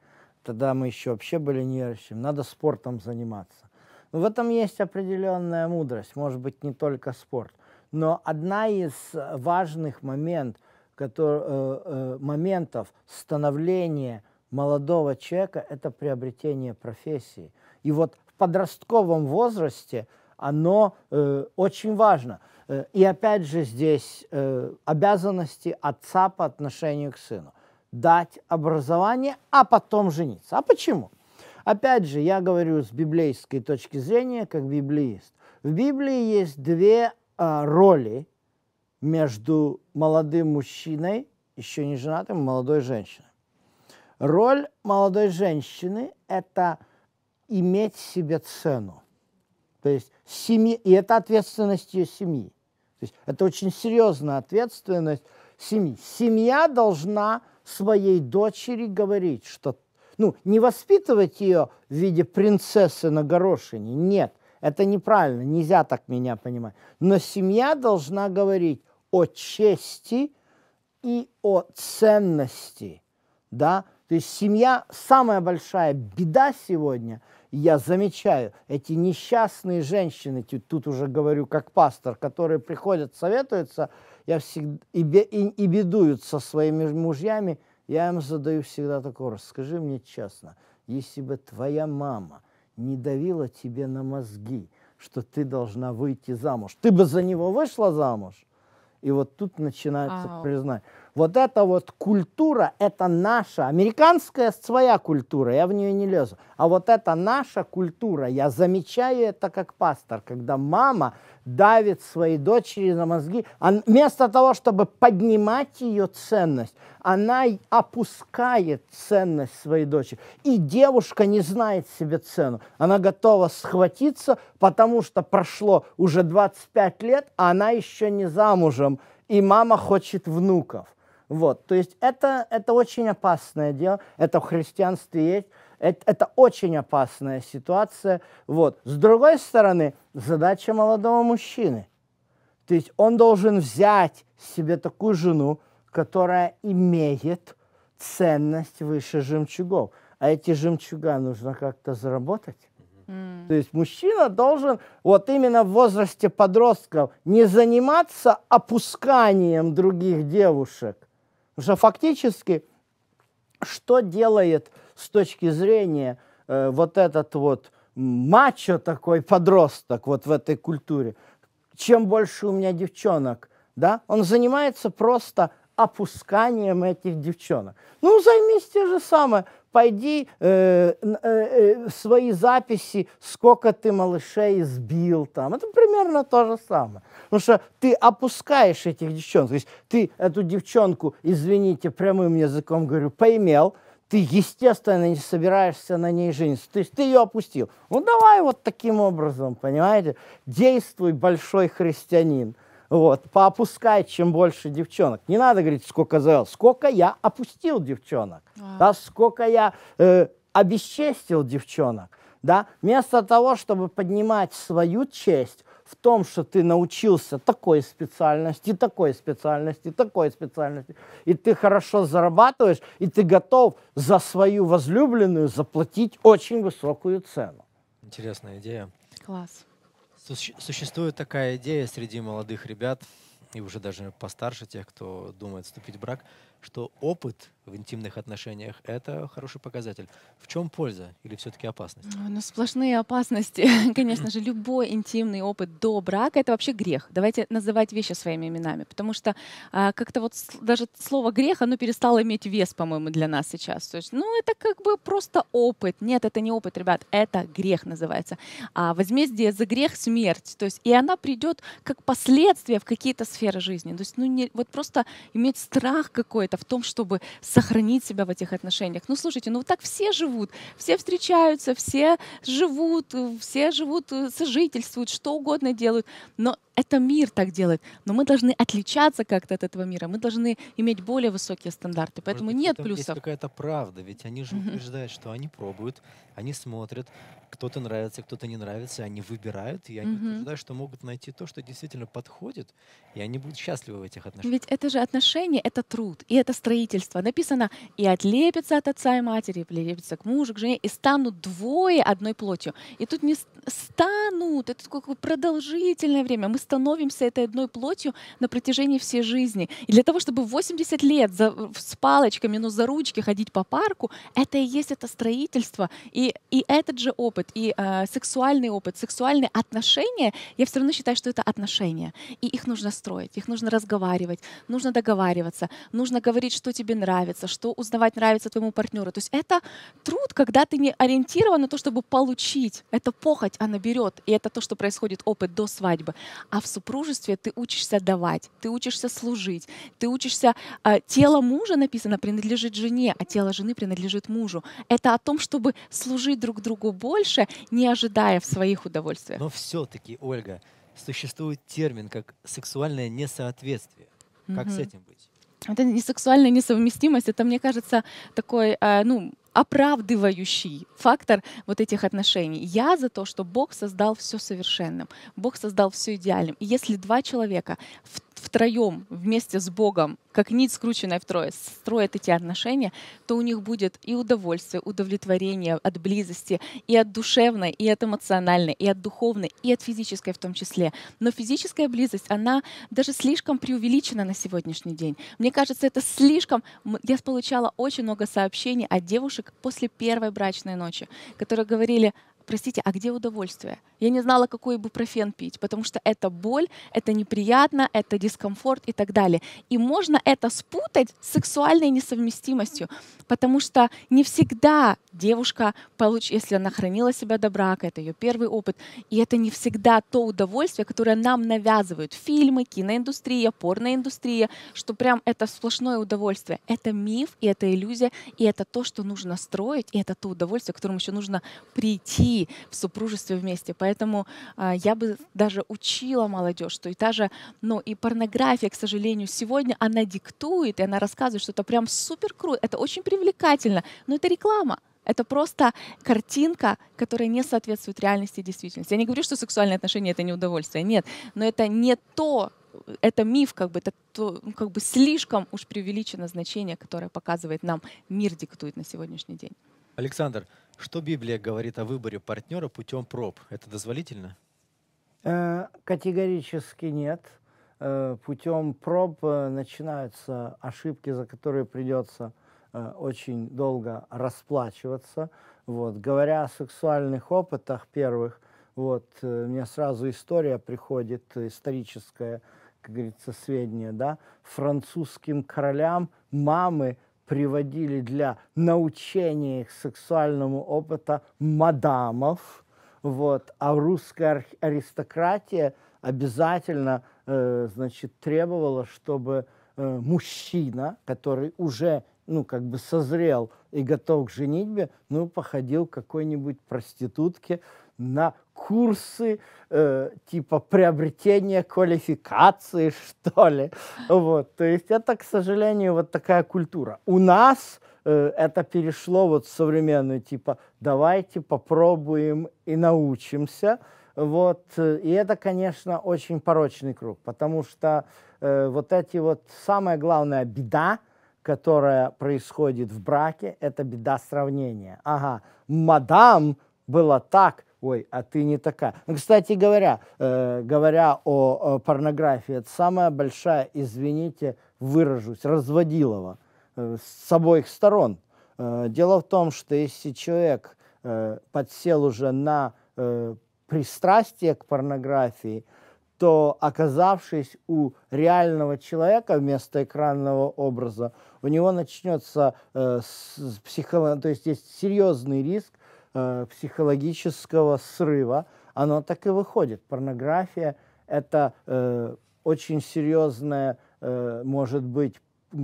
C: тогда мы еще вообще были неверующим, надо спортом заниматься. Но ну, в этом есть определенная мудрость, может быть, не только спорт. Но одна из важных моментов, который, э, э, моментов становления молодого человека – это приобретение профессии. И вот в подростковом возрасте оно э, очень важно. Э, и опять же здесь э, обязанности отца по отношению к сыну. Дать образование, а потом жениться. А почему? Опять же, я говорю с библейской точки зрения, как библеист. В Библии есть две э, роли – между молодым мужчиной, еще не женатым, а молодой женщиной. Роль молодой женщины – это иметь себе цену. То есть семьи, и это ответственность ее семьи. То есть это очень серьезная ответственность семьи. Семья должна своей дочери говорить, что ну, не воспитывать ее в виде принцессы на горошине. Нет, это неправильно, нельзя так меня понимать. Но семья должна говорить, о чести и о ценности. Да? То есть семья – самая большая беда сегодня. Я замечаю, эти несчастные женщины, тут уже говорю как пастор, которые приходят, советуются, я всегда, и, и, и бедуют со своими мужьями, я им задаю всегда такой раз. Скажи мне честно, если бы твоя мама не давила тебе на мозги, что ты должна выйти замуж, ты бы за него вышла замуж? И вот тут начинается ага. признание. Вот эта вот культура, это наша. Американская своя культура, я в нее не лезу. А вот это наша культура. Я замечаю это как пастор, когда мама давит своей дочери на мозги. А вместо того, чтобы поднимать ее ценность, она опускает ценность своей дочери. И девушка не знает себе цену. Она готова схватиться, потому что прошло уже 25 лет, а она еще не замужем. И мама хочет внуков. Вот, то есть это, это очень опасное дело, это в христианстве есть, это, это очень опасная ситуация. Вот. С другой стороны, задача молодого мужчины. То есть он должен взять себе такую жену, которая имеет ценность выше жемчугов. А эти жемчуга нужно как-то заработать. Mm. То есть мужчина должен вот именно в возрасте подростков не заниматься опусканием других девушек, Потому что фактически, что делает с точки зрения э, вот этот вот мачо такой подросток вот в этой культуре, чем больше у меня девчонок, да, он занимается просто опусканием этих девчонок. Ну, займись те же самое пойди э, э, э, свои записи, сколько ты малышей сбил там. Это примерно то же самое. Потому что ты опускаешь этих девчонок. То есть ты эту девчонку, извините, прямым языком говорю, поймел, ты, естественно, не собираешься на ней жениться. То есть ты ее опустил. Ну давай вот таким образом, понимаете? Действуй, большой христианин. Вот, поопускать чем больше девчонок. Не надо говорить, сколько завел, сколько я опустил девчонок, а. да, сколько я э, обесчестил девчонок. Да? Вместо того, чтобы поднимать свою честь, в том, что ты научился такой специальности, такой специальности, такой специальности, и ты хорошо зарабатываешь, и ты готов за свою возлюбленную заплатить очень высокую цену.
A: Интересная идея. Класс. Существует такая идея среди молодых ребят и уже даже постарше тех, кто думает вступить в брак – что опыт в интимных отношениях — это хороший показатель. В чем польза или все-таки опасность?
B: Ну, сплошные опасности. Конечно же, любой интимный опыт до брака — это вообще грех. Давайте называть вещи своими именами, потому что а, как-то вот даже слово «грех», оно перестало иметь вес, по-моему, для нас сейчас. То есть, ну, это как бы просто опыт. Нет, это не опыт, ребят, это грех называется. А возмездие за грех — смерть. То есть, и она придет как последствие в какие-то сферы жизни. То есть, ну, не, вот просто иметь страх какой-то это в том, чтобы сохранить себя в этих отношениях. Ну, слушайте, ну вот так все живут, все встречаются, все живут, все живут, э, сожительствуют, что угодно делают, но это мир так делает, но мы должны отличаться как-то от этого мира, мы должны иметь более высокие стандарты, поэтому Может, нет плюсов. Есть
A: какая-то правда, ведь они же утверждают, что они пробуют, они смотрят, кто-то нравится, кто-то не нравится, они выбирают, и они утверждают, что могут найти то, что действительно подходит, и они будут счастливы в этих отношениях.
B: Ведь это же отношения, это труд, и это строительство. Написано, и отлепятся от отца и матери, и прилепятся к мужу, к жене, и станут двое одной плотью. И тут не станут, это такое продолжительное время, мы становимся этой одной плотью на протяжении всей жизни. И для того, чтобы 80 лет за, с палочками, но ну, за ручки ходить по парку, это и есть это строительство. И, и этот же опыт, и э, сексуальный опыт, сексуальные отношения, я все равно считаю, что это отношения. И их нужно строить, их нужно разговаривать, нужно договариваться, нужно говорить, что тебе нравится, что узнавать нравится твоему партнеру. То есть это труд, когда ты не ориентирован на то, чтобы получить. Это похоть, она берет. И это то, что происходит опыт до свадьбы. А в супружестве ты учишься давать, ты учишься служить, ты учишься... А, тело мужа, написано, принадлежит жене, а тело жены принадлежит мужу. Это о том, чтобы служить друг другу больше, не ожидая в своих
A: удовольствиях. Но все-таки, Ольга, существует термин как сексуальное несоответствие.
B: Как угу. с этим быть? Это не сексуальная несовместимость, это, мне кажется, такой, а, ну, оправдывающий фактор вот этих отношений. Я за то, что Бог создал все совершенным, Бог создал все идеальным. И если два человека в втроем вместе с Богом, как нить, скрученная втрое, строят эти отношения, то у них будет и удовольствие, удовлетворение от близости, и от душевной, и от эмоциональной, и от духовной, и от физической в том числе. Но физическая близость, она даже слишком преувеличена на сегодняшний день. Мне кажется, это слишком... Я получала очень много сообщений от девушек после первой брачной ночи, которые говорили, простите, а где удовольствие? Я не знала, какой бупрофен пить, потому что это боль, это неприятно, это дискомфорт и так далее. И можно это спутать с сексуальной несовместимостью, потому что не всегда девушка, получ... если она хранила себя до брака, это ее первый опыт, и это не всегда то удовольствие, которое нам навязывают фильмы, киноиндустрия, порноиндустрия, что прям это сплошное удовольствие. Это миф, и это иллюзия, и это то, что нужно строить, и это то удовольствие, к которому еще нужно прийти в супружестве вместе. Поэтому а, я бы даже учила молодежь, что и та же, ну и порнография, к сожалению, сегодня она диктует, и она рассказывает, что это прям супер круто, это очень привлекательно, но это реклама. Это просто картинка, которая не соответствует реальности и действительности. Я не говорю, что сексуальные отношения — это не удовольствие. Нет. Но это не то, это миф, как бы, это то, как бы слишком уж преувеличено значение, которое показывает нам мир диктует на сегодняшний день.
A: Александр, что Библия говорит о выборе партнера путем проб? Это дозволительно?
C: Э, категорически нет. Э, путем проб э, начинаются ошибки, за которые придется очень долго расплачиваться. Вот. Говоря о сексуальных опытах первых, вот, мне сразу история приходит, историческая, как говорится, сведения, да, французским королям мамы приводили для научения их сексуальному опыту мадамов, вот, а русская аристократия обязательно, э, значит, требовала, чтобы э, мужчина, который уже, ну, как бы созрел и готов к женитьбе, ну, походил какой-нибудь проститутке на курсы э, типа приобретения квалификации, что ли. Вот. То есть это, к сожалению, вот такая культура. У нас э, это перешло вот в современную, типа давайте попробуем и научимся. Вот. Э, и это, конечно, очень порочный круг, потому что э, вот эти вот самая главная беда, которая происходит в браке, это беда сравнения. Ага, мадам была так, ой, а ты не такая. Ну, кстати говоря, э, говоря о, о порнографии, это самая большая, извините, выражусь, разводилова э, с обоих сторон. Э, дело в том, что если человек э, подсел уже на э, пристрастие к порнографии, то оказавшись у реального человека вместо экранного образа, у него начнется э, с, с психолог... то есть есть серьезный риск Э, психологического срыва, оно так и выходит. Порнография – это э, очень серьезная, э, может быть,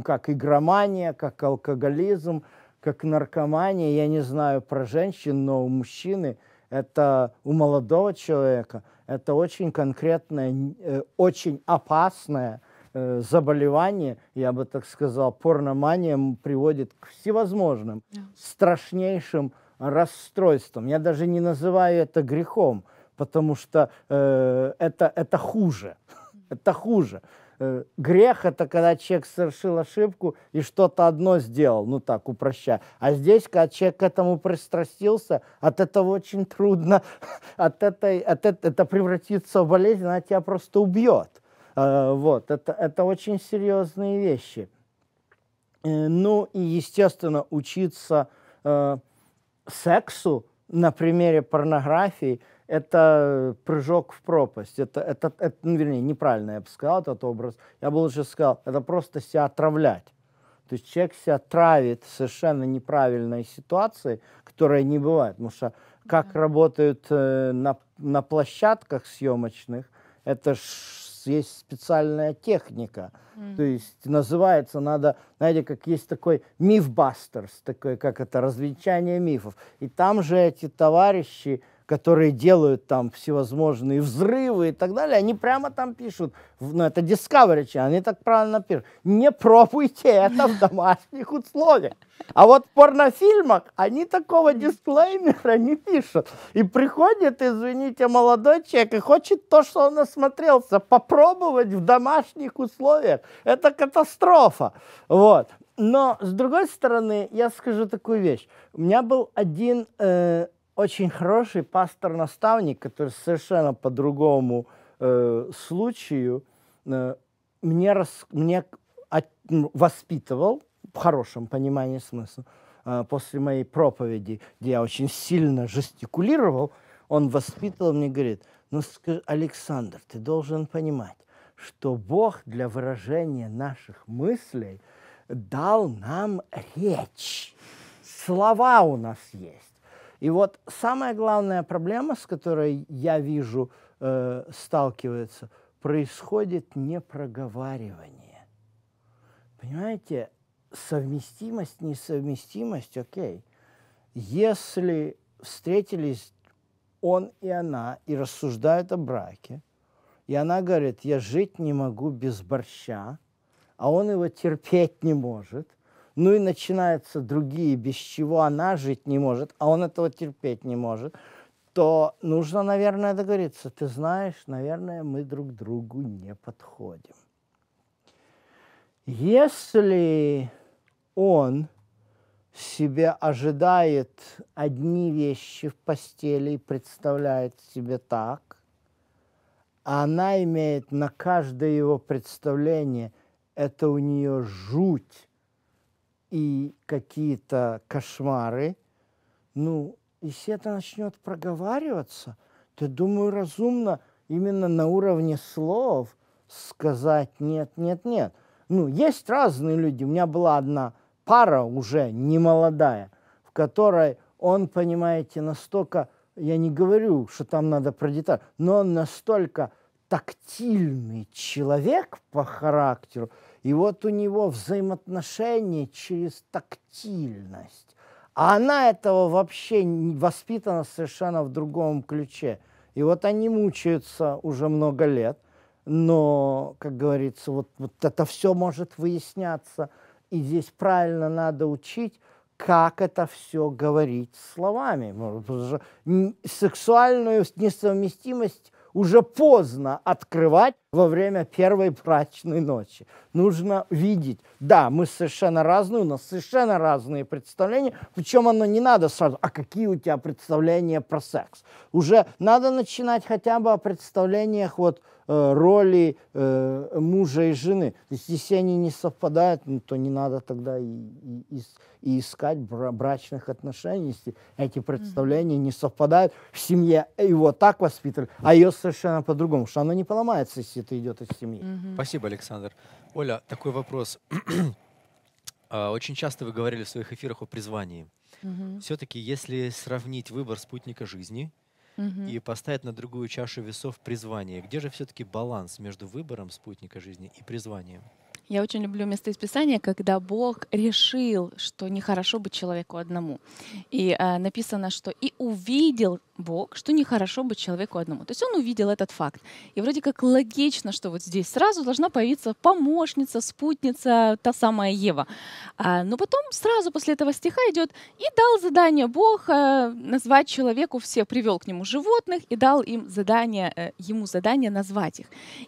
C: как игромания, как алкоголизм, как наркомания. Я не знаю про женщин, но у мужчины это у молодого человека это очень конкретное, э, очень опасное э, заболевание, я бы так сказал, порномания приводит к всевозможным yeah. страшнейшим расстройством. Я даже не называю это грехом, потому что э, это, это хуже. это хуже. Э, грех – это когда человек совершил ошибку и что-то одно сделал, ну так, упрощая. А здесь, когда человек к этому пристрастился, от этого очень трудно, от этой, от это, это превратится в болезнь, она тебя просто убьет. Э, вот, это, это очень серьезные вещи. Э, ну и, естественно, учиться э, сексу на примере порнографии это прыжок в пропасть. Это, это, это ну, вернее, неправильно я бы сказал этот образ. Я бы лучше сказал, это просто себя отравлять. То есть человек себя травит в совершенно неправильной ситуации, которая не бывает. Потому что как работают э, на, на площадках съемочных, это есть специальная техника. Mm. То есть называется надо, знаете, как есть такой мифбастерс, такой, как это, развенчание мифов. И там же эти товарищи, которые делают там всевозможные взрывы и так далее, они прямо там пишут, ну это Discovery Channel, они так правильно пишут, не пробуйте это в домашних условиях. А вот в порнофильмах они такого дисклеймера не пишут. И приходит, извините, молодой человек и хочет то, что он осмотрелся, попробовать в домашних условиях. Это катастрофа. Вот. Но, с другой стороны, я скажу такую вещь. У меня был один э, очень хороший пастор-наставник, который совершенно по другому э, случаю э, мне, рас, мне от, ну, воспитывал, в хорошем понимании смысла, э, после моей проповеди, где я очень сильно жестикулировал, он воспитывал мне, говорит, ну, Александр, ты должен понимать, что Бог для выражения наших мыслей дал нам речь. Слова у нас есть и вот самая главная проблема, с которой я вижу, э, сталкивается, происходит непроговаривание. Понимаете, совместимость, несовместимость, окей. Если встретились он и она и рассуждают о браке, и она говорит, я жить не могу без борща, а он его терпеть не может, ну и начинаются другие, без чего она жить не может, а он этого терпеть не может, то нужно, наверное, договориться. Ты знаешь, наверное, мы друг другу не подходим. Если он себе ожидает одни вещи в постели и представляет себе так, а она имеет на каждое его представление, это у нее жуть, и какие-то кошмары, ну, если это начнет проговариваться, то, думаю, разумно именно на уровне слов сказать «нет, нет, нет». Ну, есть разные люди. У меня была одна пара уже немолодая, в которой он, понимаете, настолько, я не говорю, что там надо про деталь, но он настолько – тактильный человек по характеру, и вот у него взаимоотношения через тактильность. А она этого вообще воспитана совершенно в другом ключе. И вот они мучаются уже много лет, но, как говорится, вот, вот это все может выясняться, и здесь правильно надо учить, как это все говорить словами. Сексуальную несовместимость уже поздно открывать во время первой брачной ночи. Нужно видеть, да, мы совершенно разные, у нас совершенно разные представления, причем оно не надо сразу, а какие у тебя представления про секс. Уже надо начинать хотя бы о представлениях вот э, роли э, мужа и жены. То есть, если они не совпадают, ну, то не надо тогда и, и, и искать брачных отношений, если эти представления mm-hmm. не совпадают. В семье его так воспитывали, а ее совершенно по-другому, что она не поломается, если это идет из семьи. Угу.
A: Спасибо, Александр. Оля, такой вопрос. А, очень часто вы говорили в своих эфирах о призвании. Угу. Все-таки, если сравнить выбор спутника жизни угу. и поставить на другую чашу весов призвание, где же все-таки баланс между выбором спутника жизни и призванием?
B: Я очень люблю место из Писания, когда Бог решил, что нехорошо быть человеку одному. И э, написано, что и увидел Бог, что нехорошо быть человеку одному. То есть он увидел этот факт. И вроде как логично, что вот здесь сразу должна появиться помощница, спутница, та самая Ева. А, но потом сразу после этого стиха идет «И дал задание Бог э, назвать человеку все, привел к нему животных и дал им задание, э, ему задание назвать их».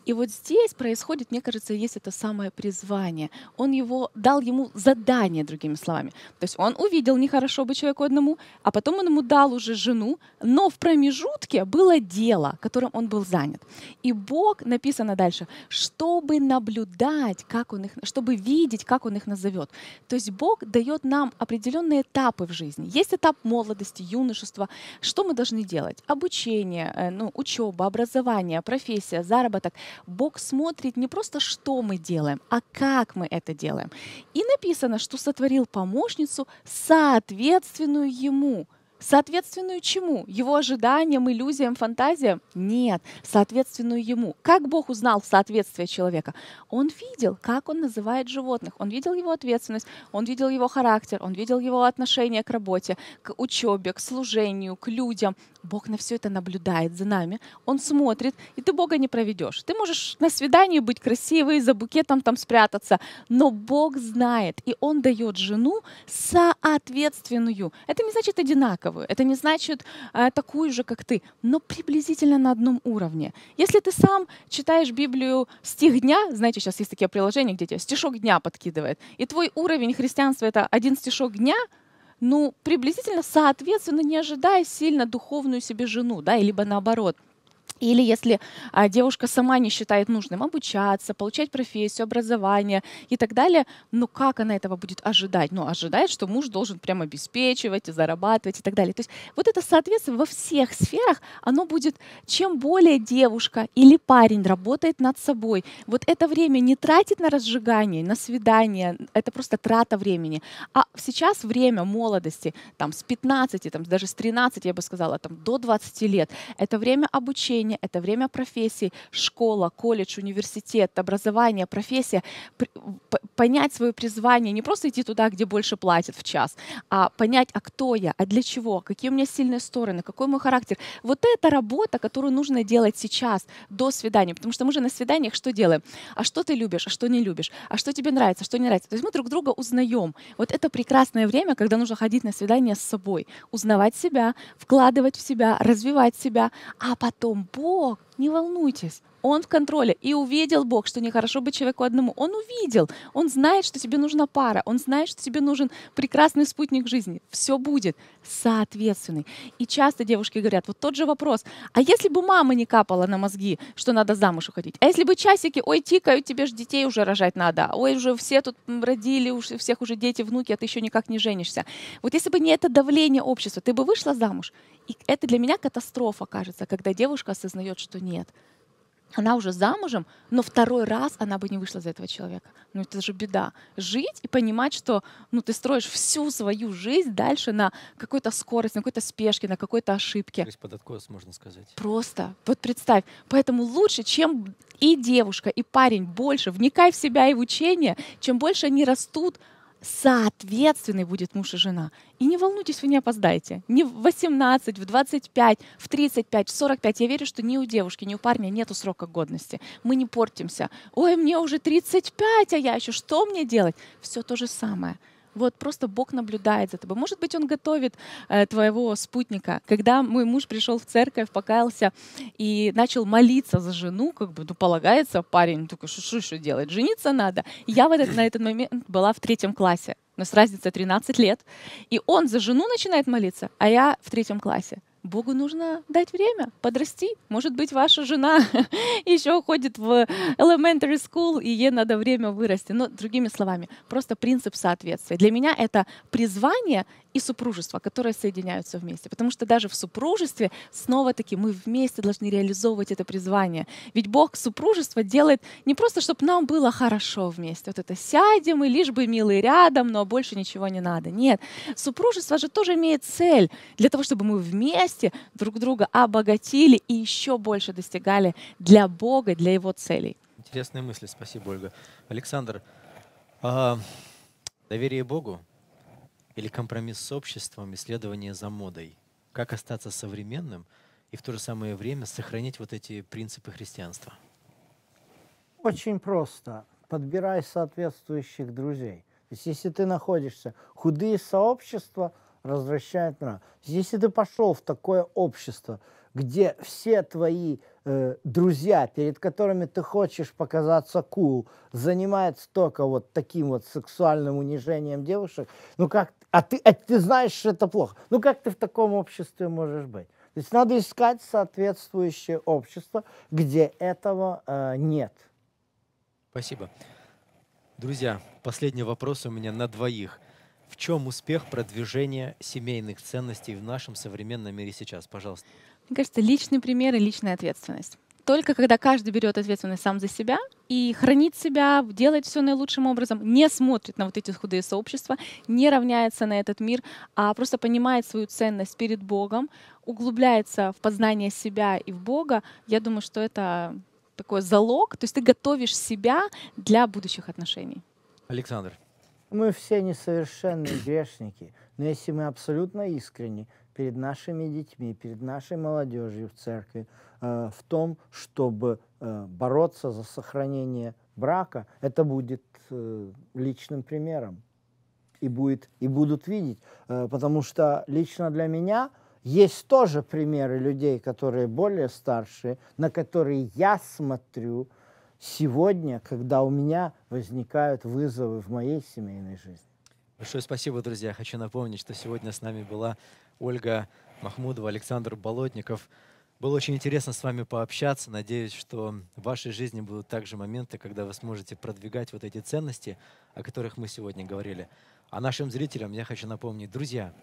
B: И вот здесь происходит, мне кажется, есть это самое призвание. Он его дал ему задание, другими словами. То есть он увидел нехорошо быть человеку одному, а потом он ему дал уже жену, но в промежутке было дело, которым он был занят. И Бог, написано дальше, чтобы наблюдать, как он их, чтобы видеть, как он их назовет. То есть Бог дает нам определенные этапы в жизни. Есть этап молодости, юношества. Что мы должны делать? Обучение, э, ну, учеба, образование, профессия, заработок. Бог смотрит не просто, что мы делаем, а как мы это делаем. И написано, что сотворил помощницу соответственную ему. Соответственную чему? Его ожиданиям, иллюзиям, фантазиям? Нет, соответственную ему. Как Бог узнал соответствие человека? Он видел, как он называет животных. Он видел его ответственность, он видел его характер, он видел его отношение к работе, к учебе, к служению, к людям. Бог на все это наблюдает за нами, Он смотрит, и ты Бога не проведешь. Ты можешь на свидании быть красивой, за букетом там спрятаться, но Бог знает, и Он дает жену соответственную. Это не значит одинаковую, это не значит э, такую же, как ты, но приблизительно на одном уровне. Если ты сам читаешь Библию стих дня, знаете, сейчас есть такие приложения, где тебе стишок дня подкидывает, и твой уровень христианства — это один стишок дня — ну, приблизительно соответственно, не ожидая сильно духовную себе жену, да, либо наоборот, или если а, девушка сама не считает нужным обучаться, получать профессию, образование и так далее, ну как она этого будет ожидать? Ну ожидает, что муж должен прям обеспечивать, зарабатывать и так далее. То есть вот это соответствие во всех сферах, оно будет, чем более девушка или парень работает над собой, вот это время не тратит на разжигание, на свидание, это просто трата времени. А сейчас время молодости, там с 15, там даже с 13, я бы сказала, там до 20 лет, это время обучения, обучения, это время профессии, школа, колледж, университет, образование, профессия. Понять свое призвание, не просто идти туда, где больше платят в час, а понять, а кто я, а для чего, какие у меня сильные стороны, какой мой характер. Вот это работа, которую нужно делать сейчас, до свидания. Потому что мы же на свиданиях что делаем? А что ты любишь, а что не любишь, а что тебе нравится, а что не нравится. То есть мы друг друга узнаем. Вот это прекрасное время, когда нужно ходить на свидание с собой, узнавать себя, вкладывать в себя, развивать себя, а потом Бог, не волнуйтесь он в контроле. И увидел Бог, что нехорошо быть человеку одному. Он увидел, он знает, что тебе нужна пара, он знает, что тебе нужен прекрасный спутник жизни. Все будет соответственный. И часто девушки говорят, вот тот же вопрос, а если бы мама не капала на мозги, что надо замуж уходить? А если бы часики, ой, тикают, тебе же детей уже рожать надо, ой, уже все тут родили, у всех уже дети, внуки, а ты еще никак не женишься. Вот если бы не это давление общества, ты бы вышла замуж. И это для меня катастрофа, кажется, когда девушка осознает, что нет, она уже замужем, но второй раз она бы не вышла за этого человека. Ну это же беда. Жить и понимать, что ну, ты строишь всю свою жизнь дальше на какой-то скорости, на какой-то спешке, на какой-то ошибке. То есть под
A: откос, можно сказать.
B: Просто. Вот представь. Поэтому лучше, чем и девушка, и парень больше вникай в себя и в учение. Чем больше они растут, соответственный будет муж и жена. И не волнуйтесь, вы не опоздаете. Не в 18, в 25, в 35, в 45. Я верю, что ни у девушки, ни у парня нету срока годности. Мы не портимся. Ой, мне уже 35, а я еще что мне делать? Все то же самое. Вот просто Бог наблюдает за тобой. Может быть, Он готовит э, твоего спутника. Когда мой муж пришел в церковь, покаялся и начал молиться за жену, как бы, ну, полагается, парень, только что что делать, жениться надо. Я в этот, на этот момент была в третьем классе. У нас разница 13 лет. И он за жену начинает молиться, а я в третьем классе. Богу нужно дать время, подрасти. Может быть, ваша жена еще ходит в elementary school, и ей надо время вырасти. Но, другими словами, просто принцип соответствия. Для меня это призвание и супружество, которые соединяются вместе. Потому что даже в супружестве снова-таки мы вместе должны реализовывать это призвание. Ведь Бог супружество делает не просто, чтобы нам было хорошо вместе. Вот это сядем и лишь бы милый рядом, но больше ничего не надо. Нет. Супружество же тоже имеет цель для того, чтобы мы вместе вместе друг друга обогатили и еще больше достигали для Бога, для Его целей.
A: Интересные мысли. Спасибо, Ольга. Александр, а, доверие Богу или компромисс с обществом, исследование за модой? Как остаться современным и в то же самое время сохранить вот эти принципы христианства?
C: Очень просто. Подбирай соответствующих друзей. То есть, если ты находишься худые сообщества – развращает нрав. Если ты пошел в такое общество, где все твои э, друзья, перед которыми ты хочешь показаться cool, занимаются только вот таким вот сексуальным унижением девушек, ну как, а ты, а ты знаешь, что это плохо. Ну как ты в таком обществе можешь быть? То есть надо искать соответствующее общество, где этого э, нет.
A: Спасибо. Друзья, последний вопрос у меня на двоих. В чем успех продвижения семейных ценностей в нашем современном мире сейчас? Пожалуйста.
B: Мне кажется, личный пример и личная ответственность. Только когда каждый берет ответственность сам за себя и хранит себя, делает все наилучшим образом, не смотрит на вот эти худые сообщества, не равняется на этот мир, а просто понимает свою ценность перед Богом, углубляется в познание себя и в Бога, я думаю, что это такой залог, то есть ты готовишь себя для будущих отношений.
A: Александр,
C: мы все несовершенные грешники, но если мы абсолютно искренни перед нашими детьми, перед нашей молодежью в церкви, э, в том, чтобы э, бороться за сохранение брака, это будет э, личным примером. И, будет, и будут видеть. Э, потому что лично для меня есть тоже примеры людей, которые более старшие, на которые я смотрю – сегодня, когда у меня возникают
A: вызовы в моей семейной жизни. Большое спасибо, друзья. Хочу напомнить, что сегодня с нами была Ольга Махмудова, Александр Болотников. Было очень интересно с вами пообщаться. Надеюсь, что в вашей жизни будут также моменты, когда вы сможете продвигать вот эти ценности, о которых мы сегодня говорили. А нашим зрителям я хочу напомнить, друзья,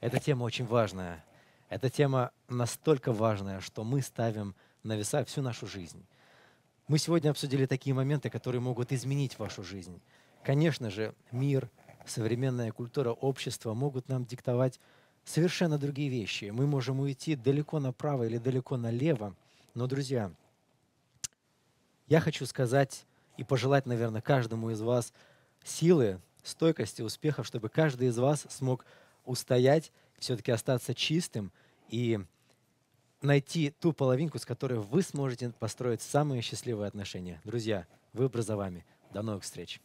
A: эта тема очень важная. Эта тема настолько важная, что мы ставим на веса всю нашу жизнь. Мы сегодня обсудили такие моменты, которые могут изменить вашу жизнь. Конечно же, мир, современная культура, общество могут нам диктовать совершенно другие вещи. Мы можем уйти далеко направо или далеко налево. Но, друзья, я хочу сказать и пожелать, наверное, каждому из вас силы, стойкости, успехов, чтобы каждый из вас смог устоять, все-таки остаться чистым и найти ту половинку, с которой вы сможете построить самые счастливые отношения. Друзья, выбор за вами. До новых встреч.